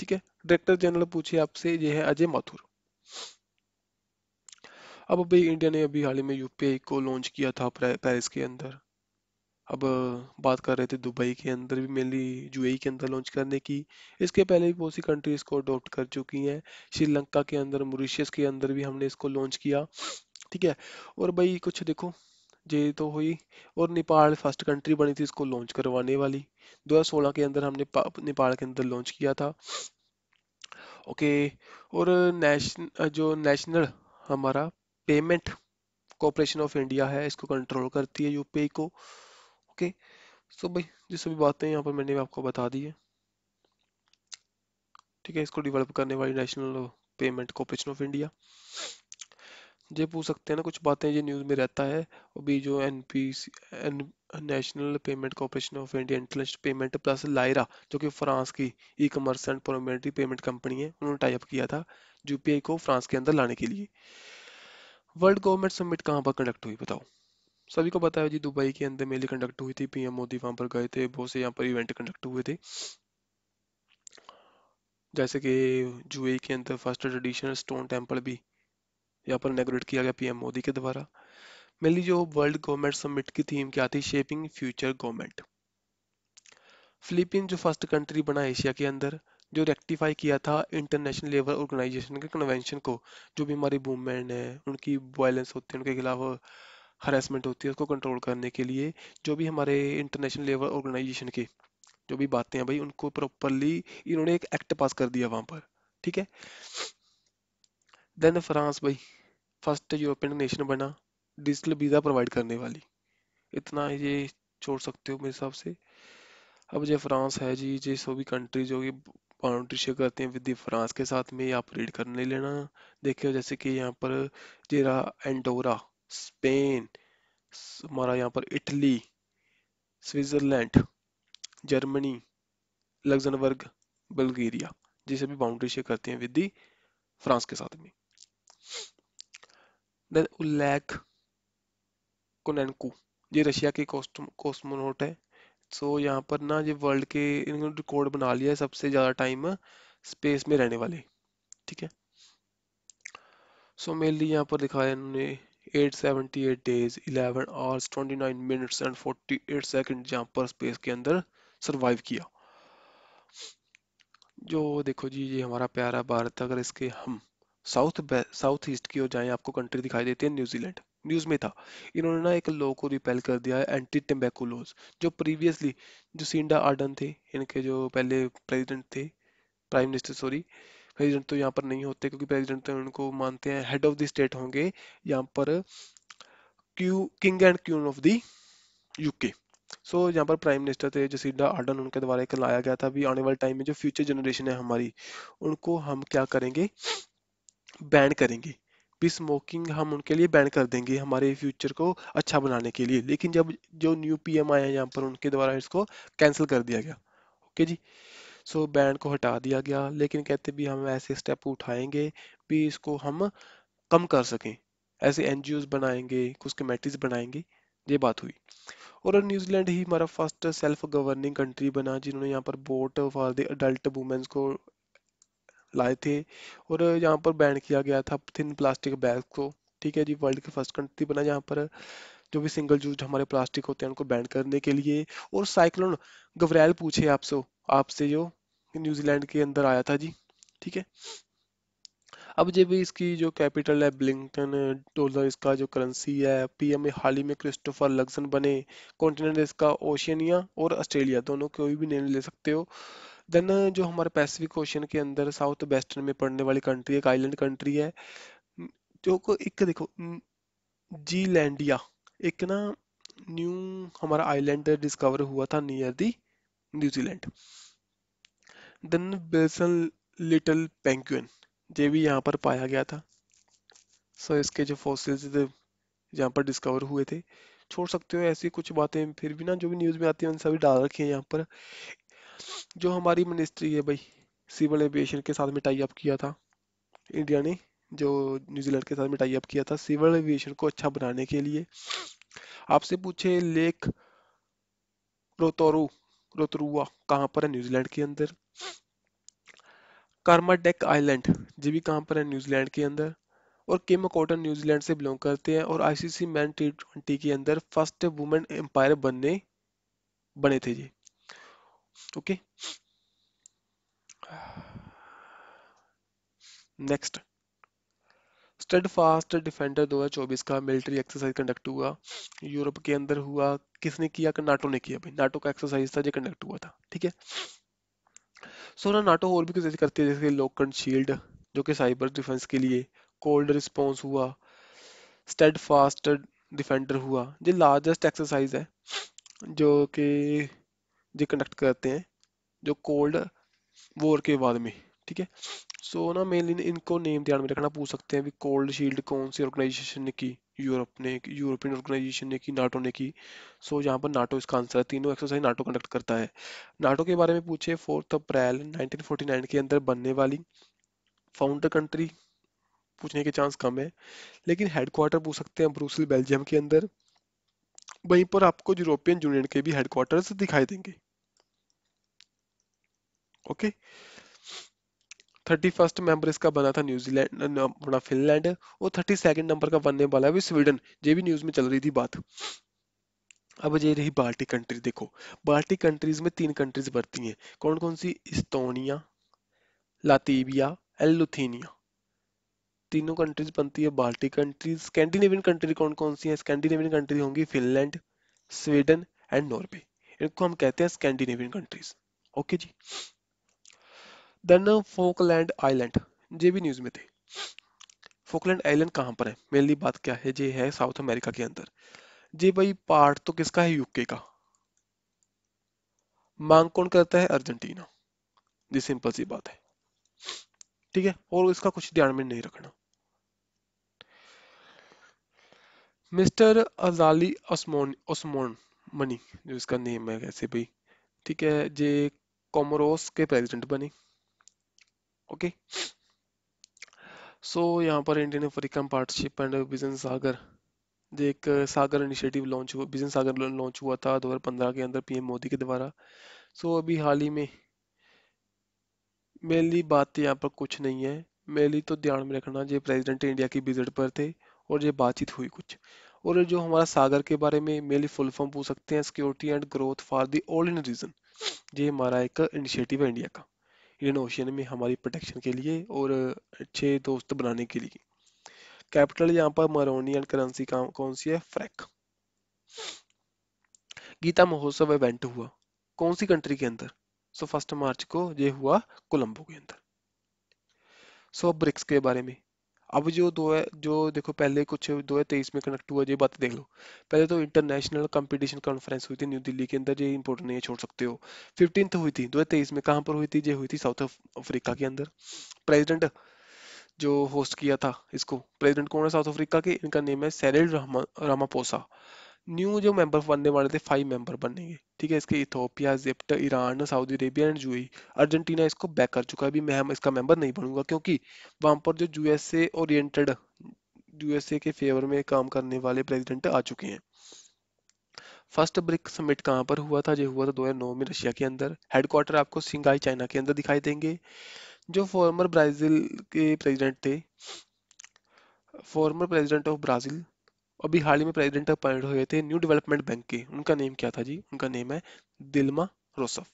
ठीक है डायरेक्टर जनरल पूछे आपसे ये है अजय माथुर अब अभी इंडिया ने अभी हाल ही में यूपीआई को लॉन्च किया था पेरिस के अंदर अब बात कर रहे थे दुबई के अंदर भी मेनली यू e के अंदर लॉन्च करने की इसके पहले भी बहुत सी कंट्री इसको अडोप्ट कर चुकी हैं श्रीलंका के अंदर मोरिशियस के अंदर भी हमने इसको लॉन्च किया ठीक है और भाई कुछ देखो ये तो हुई और नेपाल फर्स्ट कंट्री बनी थी इसको लॉन्च करवाने वाली 2016 के अंदर हमने नेपाल के अंदर लॉन्च किया था ओके और नेशन जो नेशनल हमारा पेमेंट कॉपरेशन ऑफ इंडिया है इसको कंट्रोल करती है यूपीआई e को ओके सो भाई जो सभी बातें यहाँ पर मैंने आपको बता दी है ठीक है इसको डेवलप करने वाली national payment corporation of India जो पूछ सकते हैं ना कुछ बातें ये न्यूज़ में रहता है अभी जो N P national payment corporation of India international payment plus Lyra जो कि फ्रांस की e commerce and proximity payment company है उन्होंने टाइप किया था यूपीआई को फ्रांस के अंदर लाने के लिए वर्ल्ड गवर्नमेंट समिट कहाँ पर कंडक्ट हुई बताओ सभी को पता है जी दुबई के अंदर मेले कंडक्ट हुई थी पीएम मोदी वहां पर गए थे बहुत से यहाँ पर इवेंट कंडक्ट हुए थे जैसे कि यूएई के अंदर फर्स्ट ट्रेडिशनल स्टोन टेम्पल भी यहाँ पर इनाग्रेट किया गया पीएम मोदी के द्वारा मेनली जो वर्ल्ड गवर्नमेंट समिट की थीम क्या थी शेपिंग फ्यूचर गवर्नमेंट फिलीपींस जो फर्स्ट कंट्री बना एशिया के अंदर जो रेक्टिफाई किया था इंटरनेशनल लेवल ऑर्गेनाइजेशन के कन्वेंशन को जो भी हमारी वूमेन है उनकी वायलेंस होती है उनके खिलाफ हरासमेंट होती है उसको कंट्रोल करने के लिए जो भी हमारे इंटरनेशनल लेवल ऑर्गेनाइजेशन के जो भी बातें हैं भाई उनको प्रॉपरली इन्होंने एक एक्ट पास कर दिया वहाँ पर ठीक है देन फ्रांस भाई फर्स्ट यूरोपियन नेशन बना डिजिटल वीज़ा प्रोवाइड करने वाली इतना ये छोड़ सकते हो मेरे हिसाब से अब जो फ्रांस है जी सो भी कंट्री जो बाउंड्री शेयर करते हैं विद फ्रांस के साथ में आप रीड करने लेना देखिए जैसे कि यहाँ पर जेरा एंडोरा स्पेन हमारा यहाँ पर Italy Switzerland Germany Luxembourg Bulgaria जिसे भी बाउंड्री शेयर करते हैं विद दी फ्रांस के साथ में देन ये रशिया के कॉस्मोनोट है सो so, यहाँ पर ना ये वर्ल्ड के इन्होंने रिकॉर्ड बना लिया है सबसे ज़्यादा टाइम स्पेस में रहने वाले ठीक है सो so, मेनली यहाँ पर दिखाया इन्होंने 878 days 11 hours 29 minutes and 48 second यहाँ पर स्पेस के अंदर सरवाइव किया जो देखो जी ये हमारा प्यारा भारत अगर इसके हम साउथ साउथ ईस्ट की ओर जाएं आपको कंट्री दिखाई देती है न्यूजीलैंड न्यूज़ में था इन्होंने ना एक लॉ को रिपेल कर दिया है एंटी टम्बैको लॉज जो प्रीवियसली जो सिंडा आर्डन थे इनके जो पहले प्रेसिडेंट थे प्राइम मिनिस्टर सॉरी प्रेसिडेंट तो यहाँ पर नहीं होते क्योंकि प्रेसिडेंट तो उनको मानते हैं हेड ऑफ द स्टेट होंगे यहाँ पर क्यू king and queen of the UK so so, यहाँ पर प्राइम मिनिस्टर थे जसीडा आर्डन उनके द्वारा एक लाया गया था भी आने वाले टाइम में जो फ्यूचर जनरेशन है हमारी उनको हम क्या करेंगे बैन करेंगे भी स्मोकिंग हम उनके लिए बैन कर देंगे हमारे फ्यूचर को अच्छा बनाने के लिए लेकिन जब जो न्यू पीएम आया यहाँ पर उनके द्वारा इसको कैंसिल कर दिया गया ओके जी सो बैंड को हटा दिया गया लेकिन कहते भी हम ऐसे स्टेप उठाएंगे भी इसको हम कम कर सकें ऐसे एन बनाएंगे कुछ कमेटीज बनाएंगे ये बात हुई और न्यूजीलैंड ही हमारा फर्स्ट सेल्फ गवर्निंग कंट्री बना जिन्होंने यहाँ पर बोट फॉर द अडल्ट को लाए थे और यहाँ पर बैन किया गया था थिन प्लास्टिक बैग को ठीक है जी वर्ल्ड की फर्स्ट कंट्री बना यहाँ पर जो भी सिंगल यूज हमारे प्लास्टिक होते हैं उनको बैन करने के लिए और साइक्लोन गवरेल पूछे आपसे आपसे जो न्यूजीलैंड के अंदर आया था जी ठीक है अब जब इसकी जो कैपिटल है ब्लिंगटन डॉलर तो इसका जो करेंसी है पीएम हाल ही में क्रिस्टोफर लग्जन बने कॉन्टिनेंट इसका ओशनिया और ऑस्ट्रेलिया दोनों कोई भी निर्णय ले सकते हो देन जो हमारे पैसिफिक ओशन के अंदर साउथ वेस्टर्न में पड़ने वाली कंट्री एक आइलैंड कंट्री है जो को एक देखो जीलैंडिया एक ना न्यू हमारा आइलैंड डिस्कवर हुआ था नियर दी न्यूजीलैंड देन बेसन Wilson पेंक्यून ये भी यहाँ पर पाया गया था सो इसके जो फॉसिल्स यहाँ पर डिस्कवर हुए थे छोड़ सकते हो ऐसी कुछ बातें फिर भी ना जो भी न्यूज़ में आती है उन सभी डाल रखी है यहाँ पर जो हमारी मिनिस्ट्री है भाई सिविल एविएशन के साथ में टाई अप किया था इंडिया ने जो न्यूजीलैंड के साथ में टाई अप किया था सिविल एविएशन को अच्छा बनाने के लिए आपसे पूछे लेक प्रोतोरू क्रोतरुआ तो कहाँ पर है न्यूजीलैंड के अंदर कार्माडेक आइलैंड ये भी कहाँ पर है न्यूजीलैंड के अंदर और किम कॉटन न्यूजीलैंड से बिलोंग करते हैं और आईसीसी मैन टी ट्वेंटी के अंदर फर्स्ट वुमेन एम्पायर बनने बने थे ये ओके नेक्स्ट स्टडफास्ट डिफेंडर 2024 का मिलिट्री एक्सरसाइज कंडक्ट हुआ यूरोप के अंदर हुआ किसने किया नाटो ने किया भाई नाटो का एक्सरसाइज था जो कंडक्ट हुआ था ठीक है सो ना नाटो और भी कुछ करती है जैसे लोकन शील्ड जो कि साइबर डिफेंस के लिए कोल्ड रिस्पॉन्स हुआ स्टेड फास्ट डिफेंडर हुआ ये लार्जेस्ट एक्सरसाइज है जो कि जो कंडक्ट करते हैं जो कोल्ड वॉर के बाद में ठीक है सो so, ना मेनली इनको नेम ध्यान में रखना पूछ सकते हैं भी कोल्ड शील्ड कौन सी ऑर्गेनाइजेशन ने की यूरोप ने की यूरोपियन ऑर्गेनाइजेशन ने की नाटो ने की सो so, यहाँ पर नाटो इसका आंसर है तीनों एक्सरसाइज नाटो कंडक्ट करता है नाटो के बारे में पूछे फोर्थ अप्रैल नाइनटीन के अंदर बनने वाली फाउंडर कंट्री पूछने के चांस कम है लेकिन हेडक्वार्टर पूछ सकते हैं ब्रूसल बेल्जियम के अंदर वहीं पर आपको यूरोपियन यूनियन के भी हेडक्वार्टर दिखाई देंगे okay okay? Thirty first member इसका बना था न्यूजीलैंड अपना फिनलैंड और थर्टी सेकेंड नंबर का बनने वाला है स्वीडन ये भी न्यूज में चल रही थी बात अब ये रही बाल्टिक कंट्री देखो बाल्टिक कंट्रीज में तीन कंट्रीज बढ़ती हैं कौन कौन सी इस्तोनिया लातीबिया एंड लुथीनिया तीनों कंट्रीज बनती है बाल्टिक कंट्रीज स्कैंडिनेवियन कंट्री कौन कौन सी है स्कैंडिनेवियन कंट्री होंगी फिनलैंड स्वीडन एंड नॉर्वे इनको हम कहते हैं स्कैंडिनेवियन कंट्रीज ओके जी देन फोकलैंड आइलैंड ये भी न्यूज में थे फोकलैंड आइलैंड कहाँ पर है मेनली बात क्या है ये है साउथ अमेरिका के अंदर जे भाई पार्ट तो किसका है यूके का मांग कौन करता है अर्जेंटीना जी सिंपल सी बात है ठीक है और इसका कुछ ध्यान में नहीं रखना मिस्टर अजाली ओसमोन ओस्मोन मनी जो इसका नेम है कैसे भाई ठीक है जे कॉमरोस के प्रेसिडेंट बने ओके सो यहाँ पर Indian African partnership and vision Sagar एक सागर इनिशिएटिव लॉन्च हुआ विजन सागर लॉन्च हुआ था 2015 के अंदर पीएम मोदी के द्वारा सो so, अभी हाल ही में मेनली बात यहाँ पर कुछ नहीं है मेनली तो ध्यान में रखना जो प्रेसिडेंट इंडिया की विजिट पर थे और ये बातचीत हुई कुछ और जो हमारा सागर के बारे में मेनली फुल फॉर्म पूछ सकते हैं security and growth for the all in region ये हमारा एक इनिशिएटिव है इंडिया का इंडियन ओशियन में हमारी प्रोटेक्शन के लिए और अच्छे दोस्त बनाने के लिए कैपिटल यहाँ पर मरोनियन करेंसी कौन सी है फ्रैक गीता महोत्सव इवेंट हुआ कौन सी कंट्री के अंदर सो फर्स्ट मार्च को ये हुआ कोलंबो के अंदर सो ब्रिक्स के बारे में अब जो दो है जो देखो पहले कुछ दो हज़ार तेईस में कनेक्ट हुआ ये बात देख लो पहले तो इंटरनेशनल कंपटीशन कॉन्फ्रेंस हुई थी न्यू दिल्ली के अंदर ये इंपोर्टेंट नहीं छोड़ सकते हो फिफ्टीन हुई थी दो हज़ार तेईस में कहाँ पर हुई थी ये हुई थी साउथ अफ्रीका के अंदर प्रेजिडेंट जो होस्ट किया था इसको प्रेसिडेंट कौन है साउथ अफ्रीका के इनका नेम है सैरिल रामा रामापोसा न्यू जो मेंबर बनने वाले थे फाइव मेंबर बनेंगे ठीक है इसके Ethiopia Egypt Iran Saudi Arabia and जूई अर्जेंटीना इसको बैक कर चुका है अभी मैं हम इसका मेंबर नहीं बनूंगा क्योंकि वहां पर जो यूएसए ओरिएंटेड यूएसए के फेवर में काम करने वाले प्रेसिडेंट आ चुके हैं फर्स्ट ब्रिक समिट कहाँ पर हुआ था जो हुआ था नौ में रशिया के अंदर हेडक्वार्टर आपको सिंगाई चाइना के अंदर दिखाई देंगे जो फॉर्मर ब्राजील के प्रेजिडेंट थे फॉर्मर प्रेजिडेंट ऑफ ब्राजील अभी हाल ही में प्रेसिडेंट अपॉइंट हुए थे न्यू डेवलपमेंट बैंक के उनका नेम क्या था जी उनका नेम है दिलमा रोसफ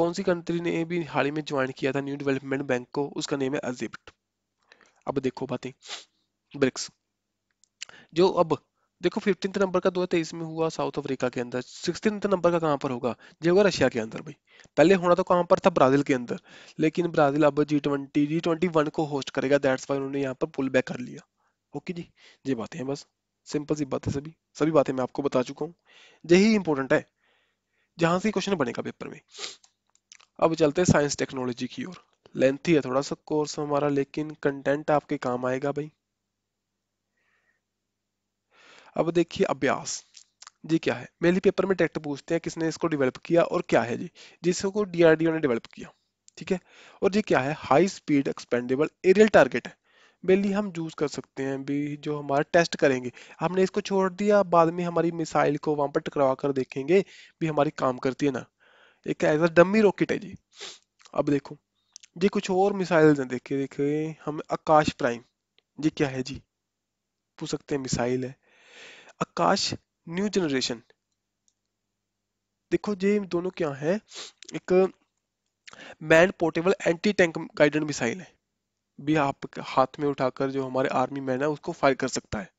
कौन सी कंट्री ने भी हाल ही में ज्वाइन किया था न्यू डेवलपमेंट बैंक को उसका नेम है अजिप्ट अब देखो बातें ब्रिक्स जो अब देखो फिफ्टींथ नंबर का दो तेईस में हुआ साउथ अफ्रीका के अंदर सिक्सटीन नंबर का कहां पर होगा जो होगा रशिया के अंदर भाई पहले होना तो कहां पर था ब्राजील के अंदर लेकिन ब्राजील अब G twenty G twenty one को होस्ट करेगा दैट्स वाई उन्होंने यहाँ पर पुल बैक कर लिया ओके जी ये बातें हैं बस सिंपल सी बात है सभी सभी बातें मैं आपको बता चुका हूँ यही इंपॉर्टेंट है जहां से क्वेश्चन बनेगा पेपर में अब चलते हैं साइंस टेक्नोलॉजी की ओर लेंथी है थोड़ा सा कोर्स हमारा लेकिन कंटेंट आपके काम आएगा भाई अब देखिए अभ्यास जी क्या है मेरे पेपर में टेक्ट पूछते हैं किसने इसको डेवलप किया और क्या है जी जिसको डीआरडीओ ने डेवलप किया ठीक है और ये क्या है high speed expendable aerial target है बेली हम यूज कर सकते हैं भी जो हमारा टेस्ट करेंगे हमने इसको छोड़ दिया बाद में हमारी मिसाइल को वहां पर टकरा कर देखेंगे भी हमारी काम करती है ना एक एज अ डमी रॉकेट है जी अब देखो जी कुछ और मिसाइल है देखिए देखिए हम आकाश प्राइम जी क्या है जी पूछ सकते हैं मिसाइल है आकाश न्यू जनरेशन देखो जी दोनों क्या है एक man portable anti tank guided missile है भी आप हाथ में उठाकर जो हमारे आर्मी मैन है उसको फायर कर सकता है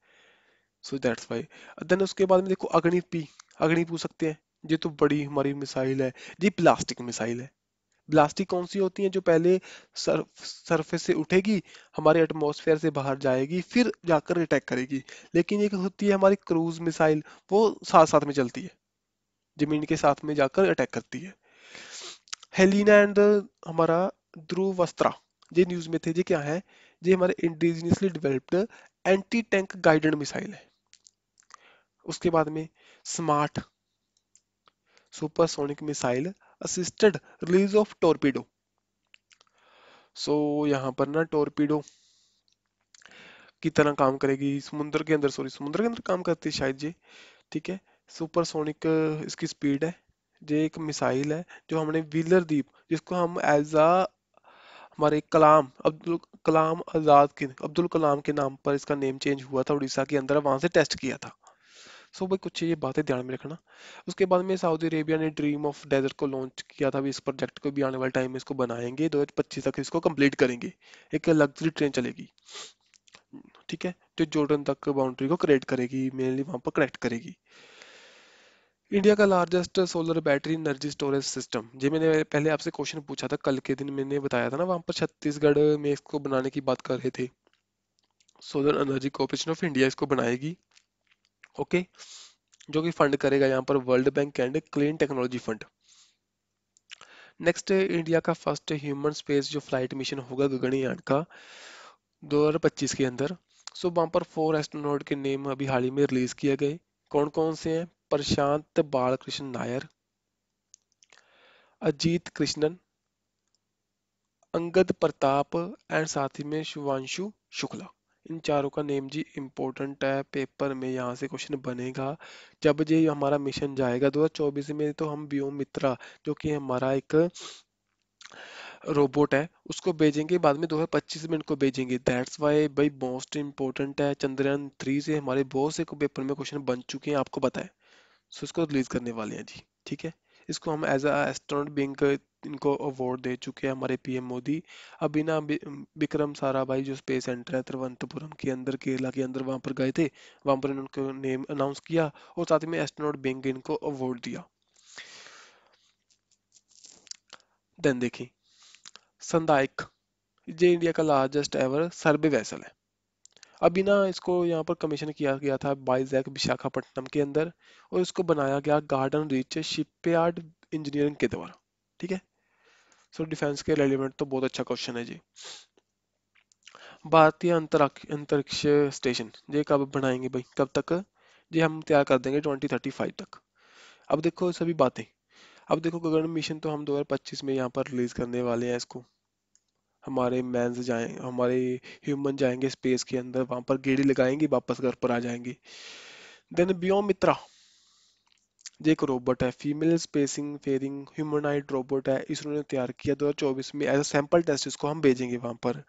सो दैट्स वाई देन उसके बाद में देखो अग्नि अग्नि पूछ सकते हैं ये तो बड़ी हमारी मिसाइल है ये प्लास्टिक मिसाइल है प्लास्टिक कौन सी होती है जो पहले सर्फ सरफेस से उठेगी हमारे एटमॉस्फेयर से बाहर जाएगी फिर जाकर अटैक करेगी लेकिन एक होती है हमारी क्रूज मिसाइल वो साथ साथ में चलती है जमीन के साथ में जाकर अटैक करती है हेलिना एंड हमारा ध्रुव वस्त्रा ये न्यूज में थे ये क्या है ये हमारे indigenously developed anti tank guided missile है उसके बाद में smart supersonic missile assisted release of torpedo so यहां पर ना टोरपीडो की तरह काम करेगी समुद्र के अंदर सॉरी समुद्र के अंदर काम करती है शायद ये ठीक है सुपरसोनिक इसकी स्पीड है ये एक मिसाइल है जो हमने व्हीलर द्वीप जिसको हम एज अ हमारे कलाम अब्दुल कलाम आज़ाद के अब्दुल कलाम के नाम पर इसका नेम चेंज हुआ था उड़ीसा के अंदर वहां से टेस्ट किया था सो भाई कुछ ये बातें ध्यान में रखना उसके बाद में सऊदी अरेबिया ने ड्रीम ऑफ डेजर्ट को लॉन्च किया था भी इस प्रोजेक्ट को भी आने वाले टाइम में इसको बनाएंगे दो तक इसको कंप्लीट करेंगे एक लग्जरी ट्रेन चलेगी ठीक है जो जॉर्डन तक बाउंड्री को क्रिएट करेगी मेनली वहां पर कनेक्ट करेगी इंडिया का largest solar battery energy storage system जी मैंने पहले आपसे क्वेश्चन पूछा था कल के दिन मैंने बताया था ना वहाँ पर छत्तीसगढ़ में इसको बनाने की बात कर रहे थे solar energy corporation of India इसको बनाएगी ओके जो कि फंड करेगा यहाँ पर world bank and clean technology fund next India का फर्स्ट ह्यूमन स्पेस जो फ्लाइट मिशन होगा गगनयान का 2025 के अंदर सो वहां वहाँ पर फोर एस्ट्रोनॉट के नेम अभी हाल ही में रिलीज किए गए कौन कौन से हैं प्रशांत बालकृष्ण नायर अजीत कृष्णन अंगद प्रताप एंड साथी में शुभांशु शुक्ला इन चारों का नेम जी इम्पोर्टेंट है पेपर में यहाँ से क्वेश्चन बनेगा जब ये हमारा मिशन जाएगा चौबीस में तो हम व्योम मित्रा जो कि हमारा एक रोबोट है उसको भेजेंगे बाद में 2025 में इनको भेजेंगे दैट्स वाई भाई मोस्ट इंपॉर्टेंट है चंद्रयान थ्री से हमारे बहुत से पेपर में क्वेश्चन बन चुके हैं आपको पता है सो इसको रिलीज करने वाले हैं जी ठीक है इसको हम एज एस्ट्रोनॉट बिंग इनको अवार्ड दे चुके हैं हमारे पीएम मोदी अभी ना विक्रम भाई जो स्पेस सेंटर है तिरुवनंतपुरम के अंदर केरला के अंदर वहां पर गए थे वहां पर उनको नेम अनाउंस किया और साथ में एस्ट्रोनॉट बिंग इनको अवार्ड दिया देन देखिए संदाइक ये इंडिया का लार्जेस्ट एवर सर्वे वैसल है अभी ना इसको यहाँ पर कमीशन किया गया था बाईजैक विशाखापट्टनम के अंदर और इसको बनाया गया गार्डन रिच शिपयार्ड इंजीनियरिंग के द्वारा ठीक है सो so, डिफेंस के रेलिवेंट तो बहुत अच्छा क्वेश्चन है जी भारतीय अंतरिक्ष स्टेशन ये कब बनाएंगे भाई कब तक ये हम तैयार कर देंगे ट्वेंटी तक अब देखो सभी बातें अब देखो गगन मिशन तो हम 2025 में यहाँ पर रिलीज करने वाले हैं इसको हमारे मैं जाए हमारे ह्यूमन जाएंगे स्पेस के अंदर वहां पर गेड़ी लगाएंगे वापस घर पर आ जाएंगे देन बियो मित्रा ये एक रोबोट है female spacing faring humanoid robot है इसरो ने तैयार किया 2024 में एज अ सैंपल टेस्ट इसको हम भेजेंगे वहां पर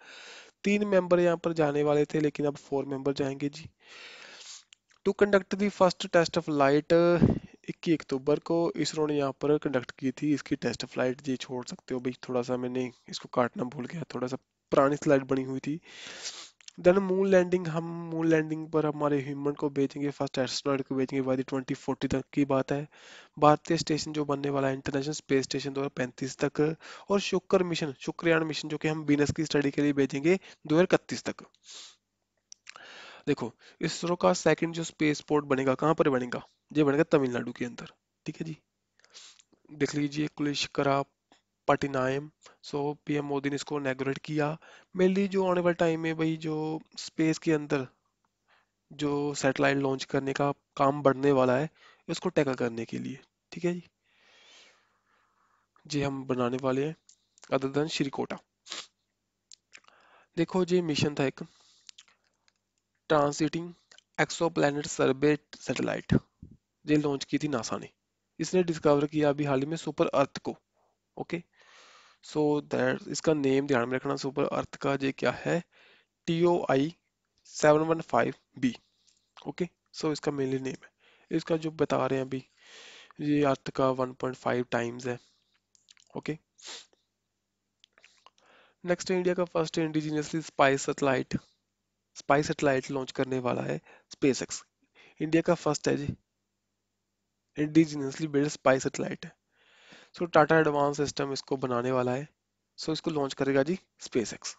तीन मेंबर यहाँ पर जाने वाले थे लेकिन अब फोर मेंबर जाएंगे जी to conduct the first test of light इक्कीस अक्टूबर को इसरो ने यहाँ पर कंडक्ट की थी इसकी टेस्ट फ्लाइट जी छोड़ सकते हो भाई थोड़ा सा मैंने इसको काटना भूल गया थोड़ा सा पुरानी स्लाइड बनी हुई थी देन मून लैंडिंग हम मून लैंडिंग पर हमारे ह्यूमन को भेजेंगे फर्स्ट एस्ट्रोनॉट को भेजेंगे वादी ट्वेंटी फोर्टी तक की बात है भारतीय स्टेशन जो बनने वाला है इंटरनेशनल स्पेस स्टेशन दो हज़ार पैंतीस तक और शुक्र मिशन शुक्रयान मिशन जो कि हम बीनस की स्टडी के लिए भेजेंगे दो हज़ार इकतीस तक देखो इसरो का सेकंड जो स्पेस पोर्ट बनेगा कहाँ पर बनेगा ये बनेगा तमिलनाडु के अंदर ठीक है जी देख लीजिए कुलिशकरा पटिनायम सो पीएम मोदी ने इसको इनाग्रेट किया मेनली जो आने वाले टाइम में भाई जो स्पेस के अंदर जो सैटेलाइट लॉन्च करने का काम बढ़ने वाला है इसको टैकल करने के लिए ठीक है जी जी हम बनाने वाले हैं अदर देन श्रीकोटा देखो जी मिशन था एक ट्रांसिटिंग एक्सोप्लैनेट सर्वे सैटेलाइट ये लॉन्च की थी नासा ने इसने डिस्कवर किया अभी हाल ही में सुपर अर्थ को ओके सो दैट इसका नेम ध्यान में रखना सुपर अर्थ का ये क्या है T O I seven one five B okay so इसका मेनली नेम है इसका जो बता रहे हैं अभी ये अर्थ का वन पॉइंट फाइव टाइम्स है ओके okay? नेक्स्ट इंडिया का first indigenously spice satellite spy satellite launch करने वाला है स्पेस इंडिया का फर्स्ट है जी इंडिजीनियसली बिल्ड स्पाई सेटेलाइट है सो टाटा एडवांस सिस्टम इसको बनाने वाला है सो so, इसको लॉन्च करेगा जी स्पेस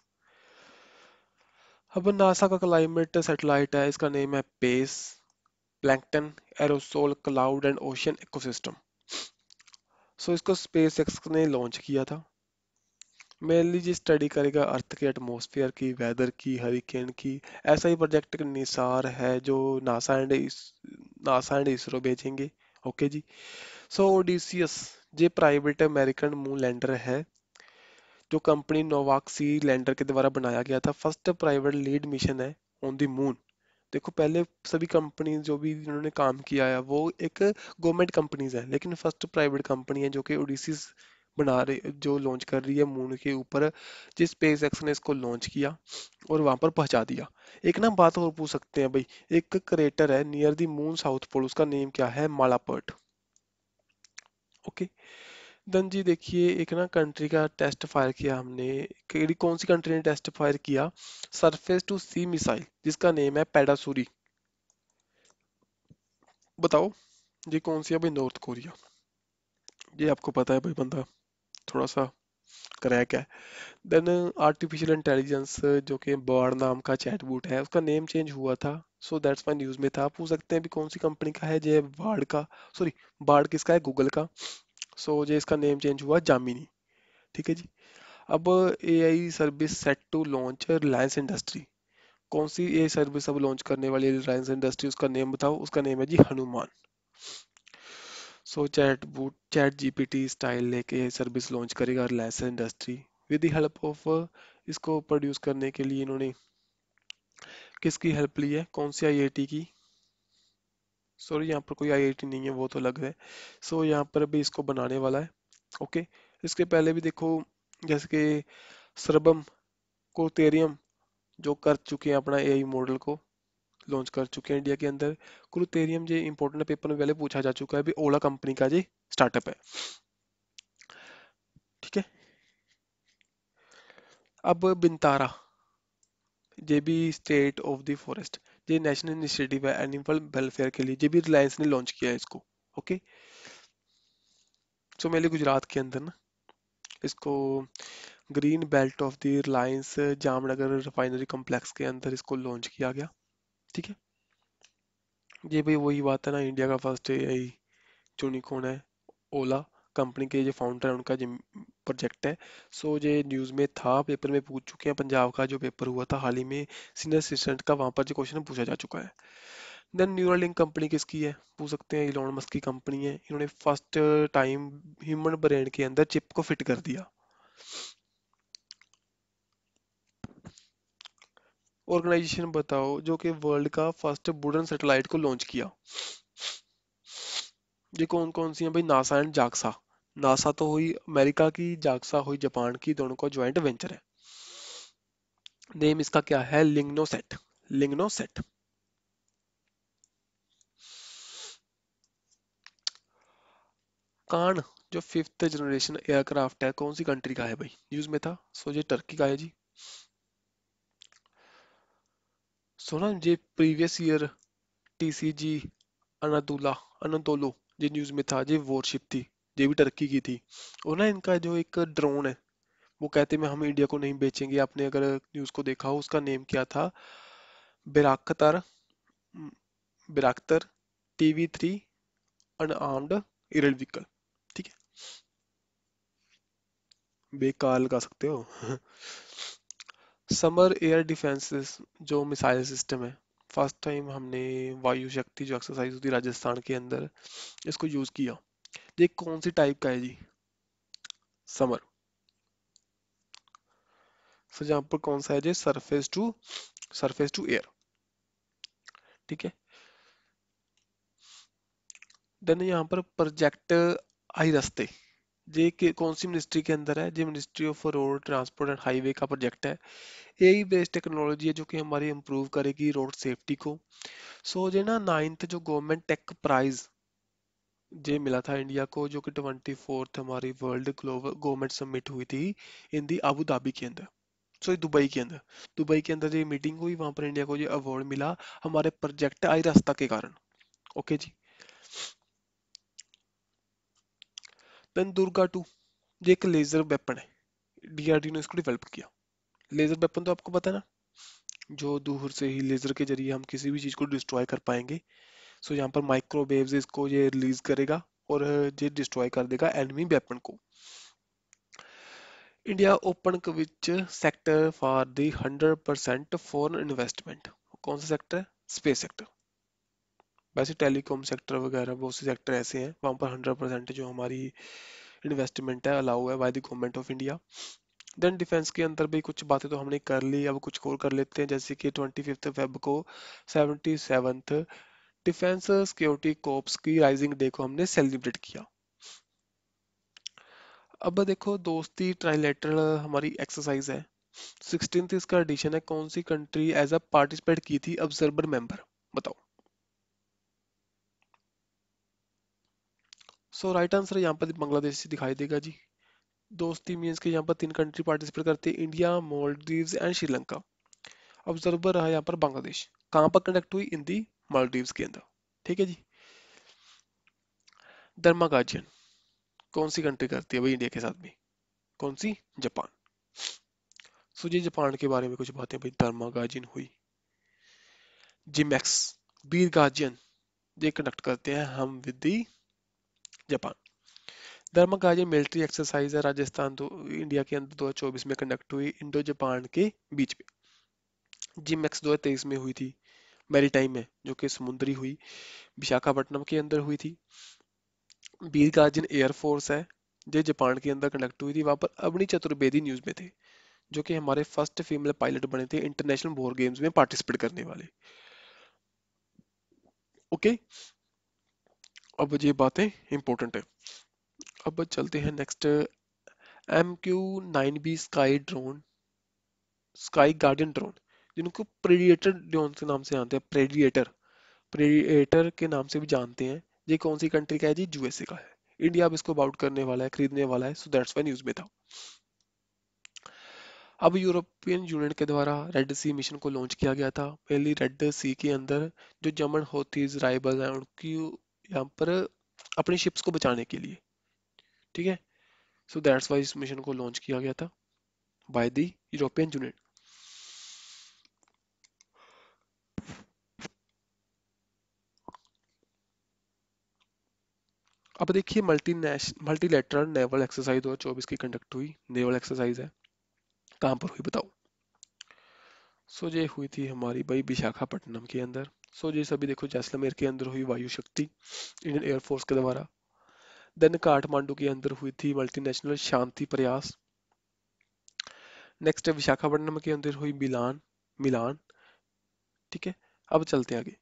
अब नासा का क्लाइमेट सेटेलाइट है इसका नेम है PACE plankton aerosol cloud and ocean ecosystem so इसको स्पेस ने लॉन्च किया था मेनली जी स्टडी करेगा अर्थ के एटमोसफियर की वेदर की हरिकेन की ऐसा ही प्रोजेक्ट निसार है जो NASA and NASA and ISRO भेजेंगे ओके जी सो ओडिसियस जे प्राइवेट अमेरिकन मून लैंडर है जो कंपनी नोवाक्सी लैंडर के द्वारा बनाया गया था फर्स्ट प्राइवेट लीड मिशन है ऑन द मून देखो पहले सभी कंपनी जो भी इन्होंने काम किया है वो एक गवर्नमेंट कंपनीज है लेकिन फर्स्ट प्राइवेट कंपनी है जो कि ओडिसिस बना रही जो लॉन्च कर रही है मून के ऊपर जिस स्पेस एक्स ने इसको लॉन्च किया और वहां पर पहुंचा दिया एक ना बात और पूछ सकते हैं भाई एक क्रेटर है near the moon south pole उसका नेम क्या है मालापर्ट ओके दन जी देखिए एक ना कंट्री का टेस्ट फायर किया हमने कौन सी कंट्री ने टेस्ट फायर किया सरफेस टू सी मिसाइल जिसका नेम है पेडासूरी बताओ ये कौन सी है भाई नॉर्थ कोरिया ये आपको पता है भाई बंदा थोड़ा सा क्रैक है देन आर्टिफिशियल इंटेलिजेंस जो कि बॉर्ड नाम का चैटबूट है उसका नेम चेंज हुआ था सो दैट्स माई न्यूज़ में था पूछ सकते हैं भी कौन सी कंपनी का है जे बाड का सॉरी बाड किसका है गूगल का सो so, जे इसका नेम चेंज हुआ जामिनी ठीक है जी अब a service set to launch Reliance industry कौन सी ए सर्विस अब लॉन्च करने वाली रिलायंस इंडस्ट्री उसका नेम बताओ उसका नेम है जी Hanuman G P T style लेके सर्विस लॉन्च करेगा लेस industry with the help of इसको प्रोड्यूस करने के लिए इन्होंने किसकी हेल्प ली है कौन सी आईआईटी की सॉरी यहाँ पर कोई आईआईटी नहीं है वो तो लग रहा है सो so, यहाँ पर भी इसको बनाने वाला है ओके okay? इसके पहले भी देखो जैसे कि सरबम तेरियम जो कर चुके हैं अपना एआई मॉडल को लॉन्च कर चुके हैं इंडिया के अंदर क्रुतेरियम जो इंपॉर्टेंट पेपर में पहले पूछा जा चुका है भी ओला कंपनी का जो स्टार्टअप है ठीक है अब बिंतारा जे भी स्टेट ऑफ द फॉरेस्ट ये नेशनल इनिशिएटिव है एनिमल वेलफेयर के लिए जे भी रिलायंस ने लॉन्च किया है इसको ओके सो मेरे गुजरात के अंदर ना इसको green belt of the Reliance Jamnagar refinery complex के अंदर इसको लॉन्च किया गया ठीक है ये भाई वही बात है ना इंडिया का फर्स्ट तो यही चुनी कौन है ओला कंपनी के जो फाउंडर है उनका जो प्रोजेक्ट है सो ये न्यूज़ में था पेपर में पूछ चुके हैं पंजाब का जो पेपर हुआ था हाल ही में सीनियर असिस्टेंट का वहाँ पर जो क्वेश्चन पूछा जा चुका है देन न्यूरल लिंक कंपनी किसकी है पूछ सकते हैं इलॉन मस्क की कंपनी है इन्होंने फर्स्ट टाइम ह्यूमन ब्रेन के अंदर चिप को फिट कर दिया ऑर्गेनाइजेशन बताओ जो कि वर्ल्ड का फर्स्ट वुडन सैटेलाइट को लॉन्च किया ये कौन कौन सी है भाई नासा एंड जाक्सा नासा तो हुई अमेरिका की जाक्सा हुई जापान की दोनों का ज्वाइंट वेंचर है नेम इसका क्या है लिंगनोसेट लिंगनोसेट कान जो फिफ्थ जनरेशन एयरक्राफ्ट है कौन सी कंट्री का है भाई न्यूज में था सो ये टर्की का है जी सुना जे previous year TCG Anadolu Anadolu जो न्यूज़ में था जो वॉरशिप थी जो भी टर्की की थी और ना इनका जो एक ड्रोन है वो कहते हैं हम इंडिया को नहीं बेचेंगे आपने अगर न्यूज़ को देखा हो उसका नेम क्या था Bayraktar Bayraktar TV three unarmed aerial vehicle ठीक है बेकाल कह सकते हो [laughs] समर एयर डिफेंसेस जो मिसाइल सिस्टम है फर्स्ट टाइम हमने वायु शक्ति जो एक्सरसाइज होती राजस्थान के अंदर इसको यूज किया ये कौन सी टाइप का है जी समर सो so, यहाँ पर कौन सा है जी surface to surface to air ठीक है देन यहाँ पर प्रोजेक्ट आई रस्ते ये के कौन सी मिनिस्ट्री के अंदर है ये ministry of road transport and highway का प्रोजेक्ट है ए बेस्ड टेक्नोलॉजी है जो कि हमारी इम्प्रूव करेगी रोड सेफ्टी को सो so, ये ना नाइन्थ जो गवर्नमेंट टेक प्राइज जे मिला था इंडिया को जो कि ट्वेंटी फोर्थ हमारी वर्ल्ड ग्लोबल गवर्नमेंट सबमिट हुई थी इन दी अबू धाबी के अंदर सो सॉरी दुबई के अंदर दुबई के अंदर जो मीटिंग हुई वहां पर इंडिया को जो अवार्ड मिला हमारे प्रोजेक्ट आई रास्ता के कारण ओके जी देन दुर्गा टू ये एक लेजर वेपन है डीआरडी ने इसको डिवेलप किया लेजर वेपन तो आपको पता है ना जो दूर से ही लेजर के जरिए हम किसी भी चीज को डिस्ट्रॉय कर पाएंगे सो so, यहाँ पर माइक्रोवेव इसको ये रिलीज करेगा और ये डिस्ट्रॉय कर देगा एनिमी वेपन को India open which sector for the hundred percent foreign investment कौन सा सेक्टर है स्पेस सेक्टर वैसे टेलीकॉम सेक्टर वगैरह बहुत से सेक्टर ऐसे हैं वहाँ पर हंड्रेड परसेंट जो हमारी इन्वेस्टमेंट है अलाउ है by the government of India then defence के अंदर भी कुछ बातें तो हमने कर ली अब कुछ और कर लेते हैं जैसे कि ट्वेंटी फिफ्थ फेब को seventy seventh defence security corps की राइजिंग डे को हमने सेलिब्रेट किया अब देखो दोस्ती ट्राइलेटरल हमारी एक्सरसाइज है सिक्सटीन इसका एडिशन है कौन सी कंट्री एज अ पार्टिसिपेट की थी ऑब्जर्वर मेंबर बताओ सो राइट आंसर यहाँ पर बांग्लादेश दिखाई देगा जी दोस्ती मीन्स के यहाँ पर तीन कंट्री पार्टिसिपेट करती है India Maldive and Sri Lanka observer रहा यहाँ पर बांग्लादेश कहाँ पर कंडक्ट हुई इन दी मालदीव्स के अंदर ठीक है जी धर्मा गार्जियन कौन सी कंट्री करती है भाई इंडिया के साथ में कौन सी जापान सो जी जापान के बारे में कुछ बातें भाई धर्मा गार्जियन हुई जिमैक्स बीर गार्जियन ये कंडक्ट करते हैं हम विद दी जापान धर्माकाजी मिलिट्री एक्सरसाइज है राजस्थान तो इंडिया के अंदर 2024 में कंडक्ट हुई इंडो जापान के बीच में जिम एक्स दो में हुई थी मेरी टाइम में जो कि समुद्री हुई विशाखापट्टनम के अंदर हुई थी बीर गार्जन एयरफोर्स है जो जापान के अंदर कंडक्ट हुई थी वहां पर अवनी चतुर्वेदी न्यूज में थे जो कि हमारे फर्स्ट फीमेल पायलट बने थे इंटरनेशनल बोर गेम्स में पार्टिसिपेट करने वाले ओके okay? अब ये बातें इंपॉर्टेंट है अब चलते हैं next M Q nine B sky drone sky guardian drone जिनको प्रेडिएटर ड्रोन के नाम से जानते हैं प्रेडिएटर प्रेडिएटर के नाम से भी जानते हैं ये कौन सी कंट्री का है जी यूएसए का है इंडिया अब इसको अबाउट करने वाला है खरीदने वाला है सो दैट्स वाई न्यूज में था अब यूरोपियन यूनियन के द्वारा रेड सी मिशन को लॉन्च किया गया था पहली रेड सी के अंदर जो जमन होती है उनकी यहाँ पर अपनी शिप्स को बचाने के लिए ठीक है सो दैट्स वाई इस मिशन को लॉन्च किया गया था बाय द यूरोपियन यूनिट अब देखिए मल्टीनेशनल मल्टीलेटरल नेवल एक्सरसाइज दो चौबीस की कंडक्ट हुई नेवल एक्सरसाइज है कहां पर हुई बताओ सो so, ये हुई थी हमारी भाई विशाखापट्टनम के अंदर सो जी सभी देखो जैसलमेर के अंदर हुई वायु शक्ति इंडियन एयरफोर्स के द्वारा देन काठमांडू के अंदर हुई थी मल्टीनेशनल शांति प्रयास नेक्स्ट है विशाखापट्टनम के अंदर हुई मिलान मिलान ठीक है अब चलते हैं आगे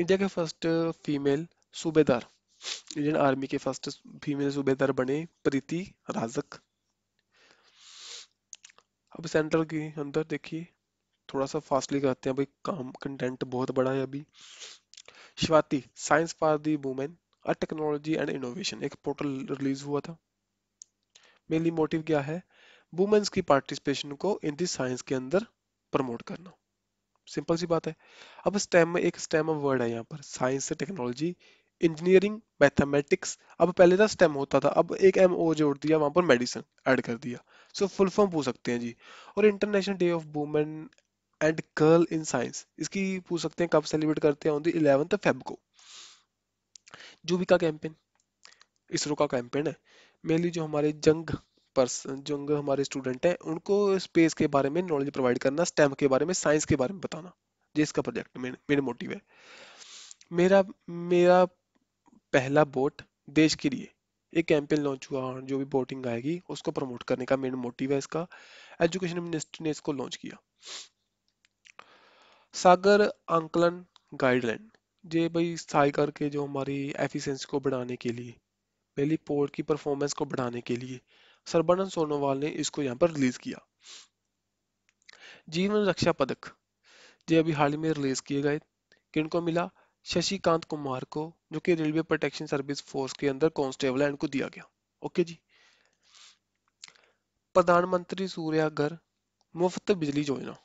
इंडिया के first female subedar Indian army के फर्स्ट फीमेल सूबेदार बने प्रीति राजक अब सेंट्रल के अंदर देखिए थोड़ा सा फास्टली करते हैं भाई काम कंटेंट बहुत बड़ा है अभी शिवाती science for the women a technology and innovation एक पोर्टल रिलीज हुआ था मेनली मोटिव क्या है वुमेन्स की पार्टिसिपेशन को इन दी साइंस के अंदर प्रमोट करना सिंपल सी बात है अब स्टेम एक स्टेम वर्ड है यहाँ पर साइंस से टेक्नोलॉजी इंजीनियरिंग मैथमेटिक्स अब पहले था स्टेम होता था अब एक एम ओ जोड़ दिया वहां पर मेडिसिन ऐड कर दिया सो फुल फॉर्म पूछ सकते हैं जी और international day of women and girl in science इसकी पूछ सकते हैं कब सेलिब्रेट करते हैं ऑन द इलेवंथ फेब को जूबी का कैंपेन इसरो का कैंपेन है मेनली जो हमारे जंग पर्सन जंग हमारे स्टूडेंट हैं उनको स्पेस के बारे में नॉलेज प्रोवाइड करना स्टेम के बारे में साइंस के बारे में बताना ये इसका प्रोजेक्ट मेन मेन मोटिव है मेरा मेरा पहला बोट देश के लिए एक कैंपेन लॉन्च हुआ जो भी बोटिंग आएगी उसको प्रमोट करने का मेन मोटिव है इसका एजुकेशन मिनिस्ट्री ने इसको लॉन्च किया सागर आंकलन गाइडलाइन ये भाई स्थाई करके जो हमारी एफिशिएंसी को बढ़ाने के लिए पहली पोर्ट की परफॉर्मेंस को बढ़ाने के लिए सरबनन सोनोवाल ने इसको यहाँ पर रिलीज किया जीवन रक्षा पदक ये अभी हाल ही में रिलीज किए गए किनको मिला शशिकांत कुमार को जो कि रेलवे प्रोटेक्शन सर्विस फोर्स के अंदर कॉन्स्टेबल है इनको दिया गया ओके जी प्रधानमंत्री सूर्या घर मुफ्त बिजली योजना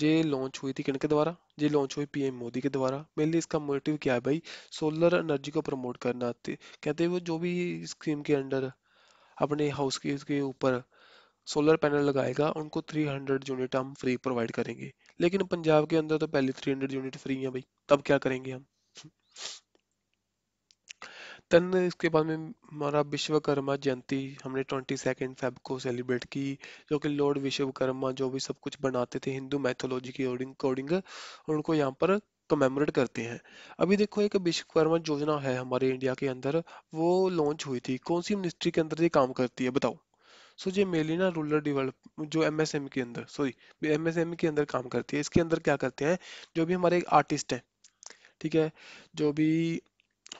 ये लॉन्च हुई थी किनके द्वारा ये लॉन्च हुई पीएम मोदी के द्वारा मेनली इसका मोटिव क्या है भाई सोलर एनर्जी को प्रमोट करना थे। कहते हैं वो जो भी स्कीम के अंडर अपने हाउस के ऊपर सोलर पैनल लगाएगा उनको 300 यूनिट हम फ्री प्रोवाइड करेंगे लेकिन पंजाब के अंदर तो पहले 300 यूनिट फ्री है भाई तब क्या करेंगे हम देन इसके बाद में हमारा विश्वकर्मा जयंती हमने ट्वेंटी सेकेंड फेब को सेलिब्रेट की जो कि लॉर्ड विश्वकर्मा जो भी सब कुछ बनाते थे हिंदू मैथोलॉजी की अकॉर्डिंग उनको यहाँ पर कमेमोरेट करते हैं अभी देखो एक विश्वकर्मा योजना है हमारे इंडिया के अंदर वो लॉन्च हुई थी कौन सी मिनिस्ट्री के अंदर ये काम करती है बताओ सो so, ये मेली ना रूरल डेवलप जो एम के अंदर सॉरी एम के अंदर काम करती है इसके अंदर क्या करते हैं जो भी हमारे आर्टिस्ट हैं ठीक है जो भी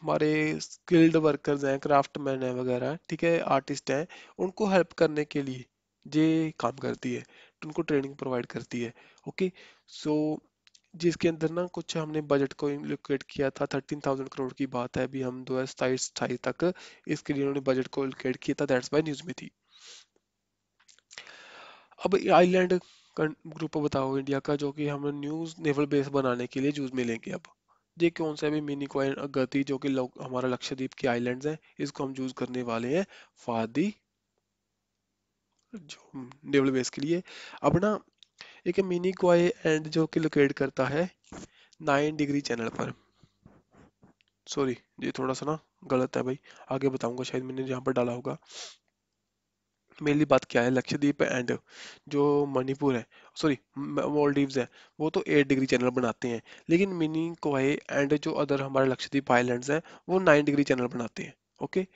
हमारे स्किल्ड वर्कर्स हैं क्राफ्ट मैन है वगैरह ठीक है आर्टिस्ट हैं उनको हेल्प करने के लिए ये काम करती है तो उनको ट्रेनिंग प्रोवाइड करती है ओके सो so, जिसके अंदर ना कुछ हमने बजट को इलोकेट किया था थर्टीन थाउजेंड करोड़ की बात है अभी हम दो हज़ार सताईस अठाईस तक इसके लिए उन्होंने बजट को इलोकेट किया था दैट्स बाई न्यूज़ में थी अब आईलैंड ग्रुप बताओ इंडिया का जो कि हम न्यूज़ नेवल बेस बनाने के लिए यूज़ में लेंगे अब ये कौन सा भी मिनी कॉइन गति जो कि हमारा लक्षद्वीप के आइलैंड्स हैं इसको हम यूज करने वाले हैं फादी जो डेवल बेस के लिए अपना एक मिनी कॉय एंड जो कि लोकेट करता है नाइन डिग्री चैनल पर सॉरी ये थोड़ा सा ना गलत है भाई आगे बताऊंगा शायद मैंने यहाँ पर डाला होगा मेनली बात क्या है लक्षद्वीप एंड जो मणिपुर है सॉरी मॉलडीव है वो तो एट डिग्री चैनल बनाते हैं लेकिन मिनी कोहे एंड जो अदर हमारे लक्षद्वीप आईलैंड हैं वो नाइन डिग्री चैनल बनाते हैं ओके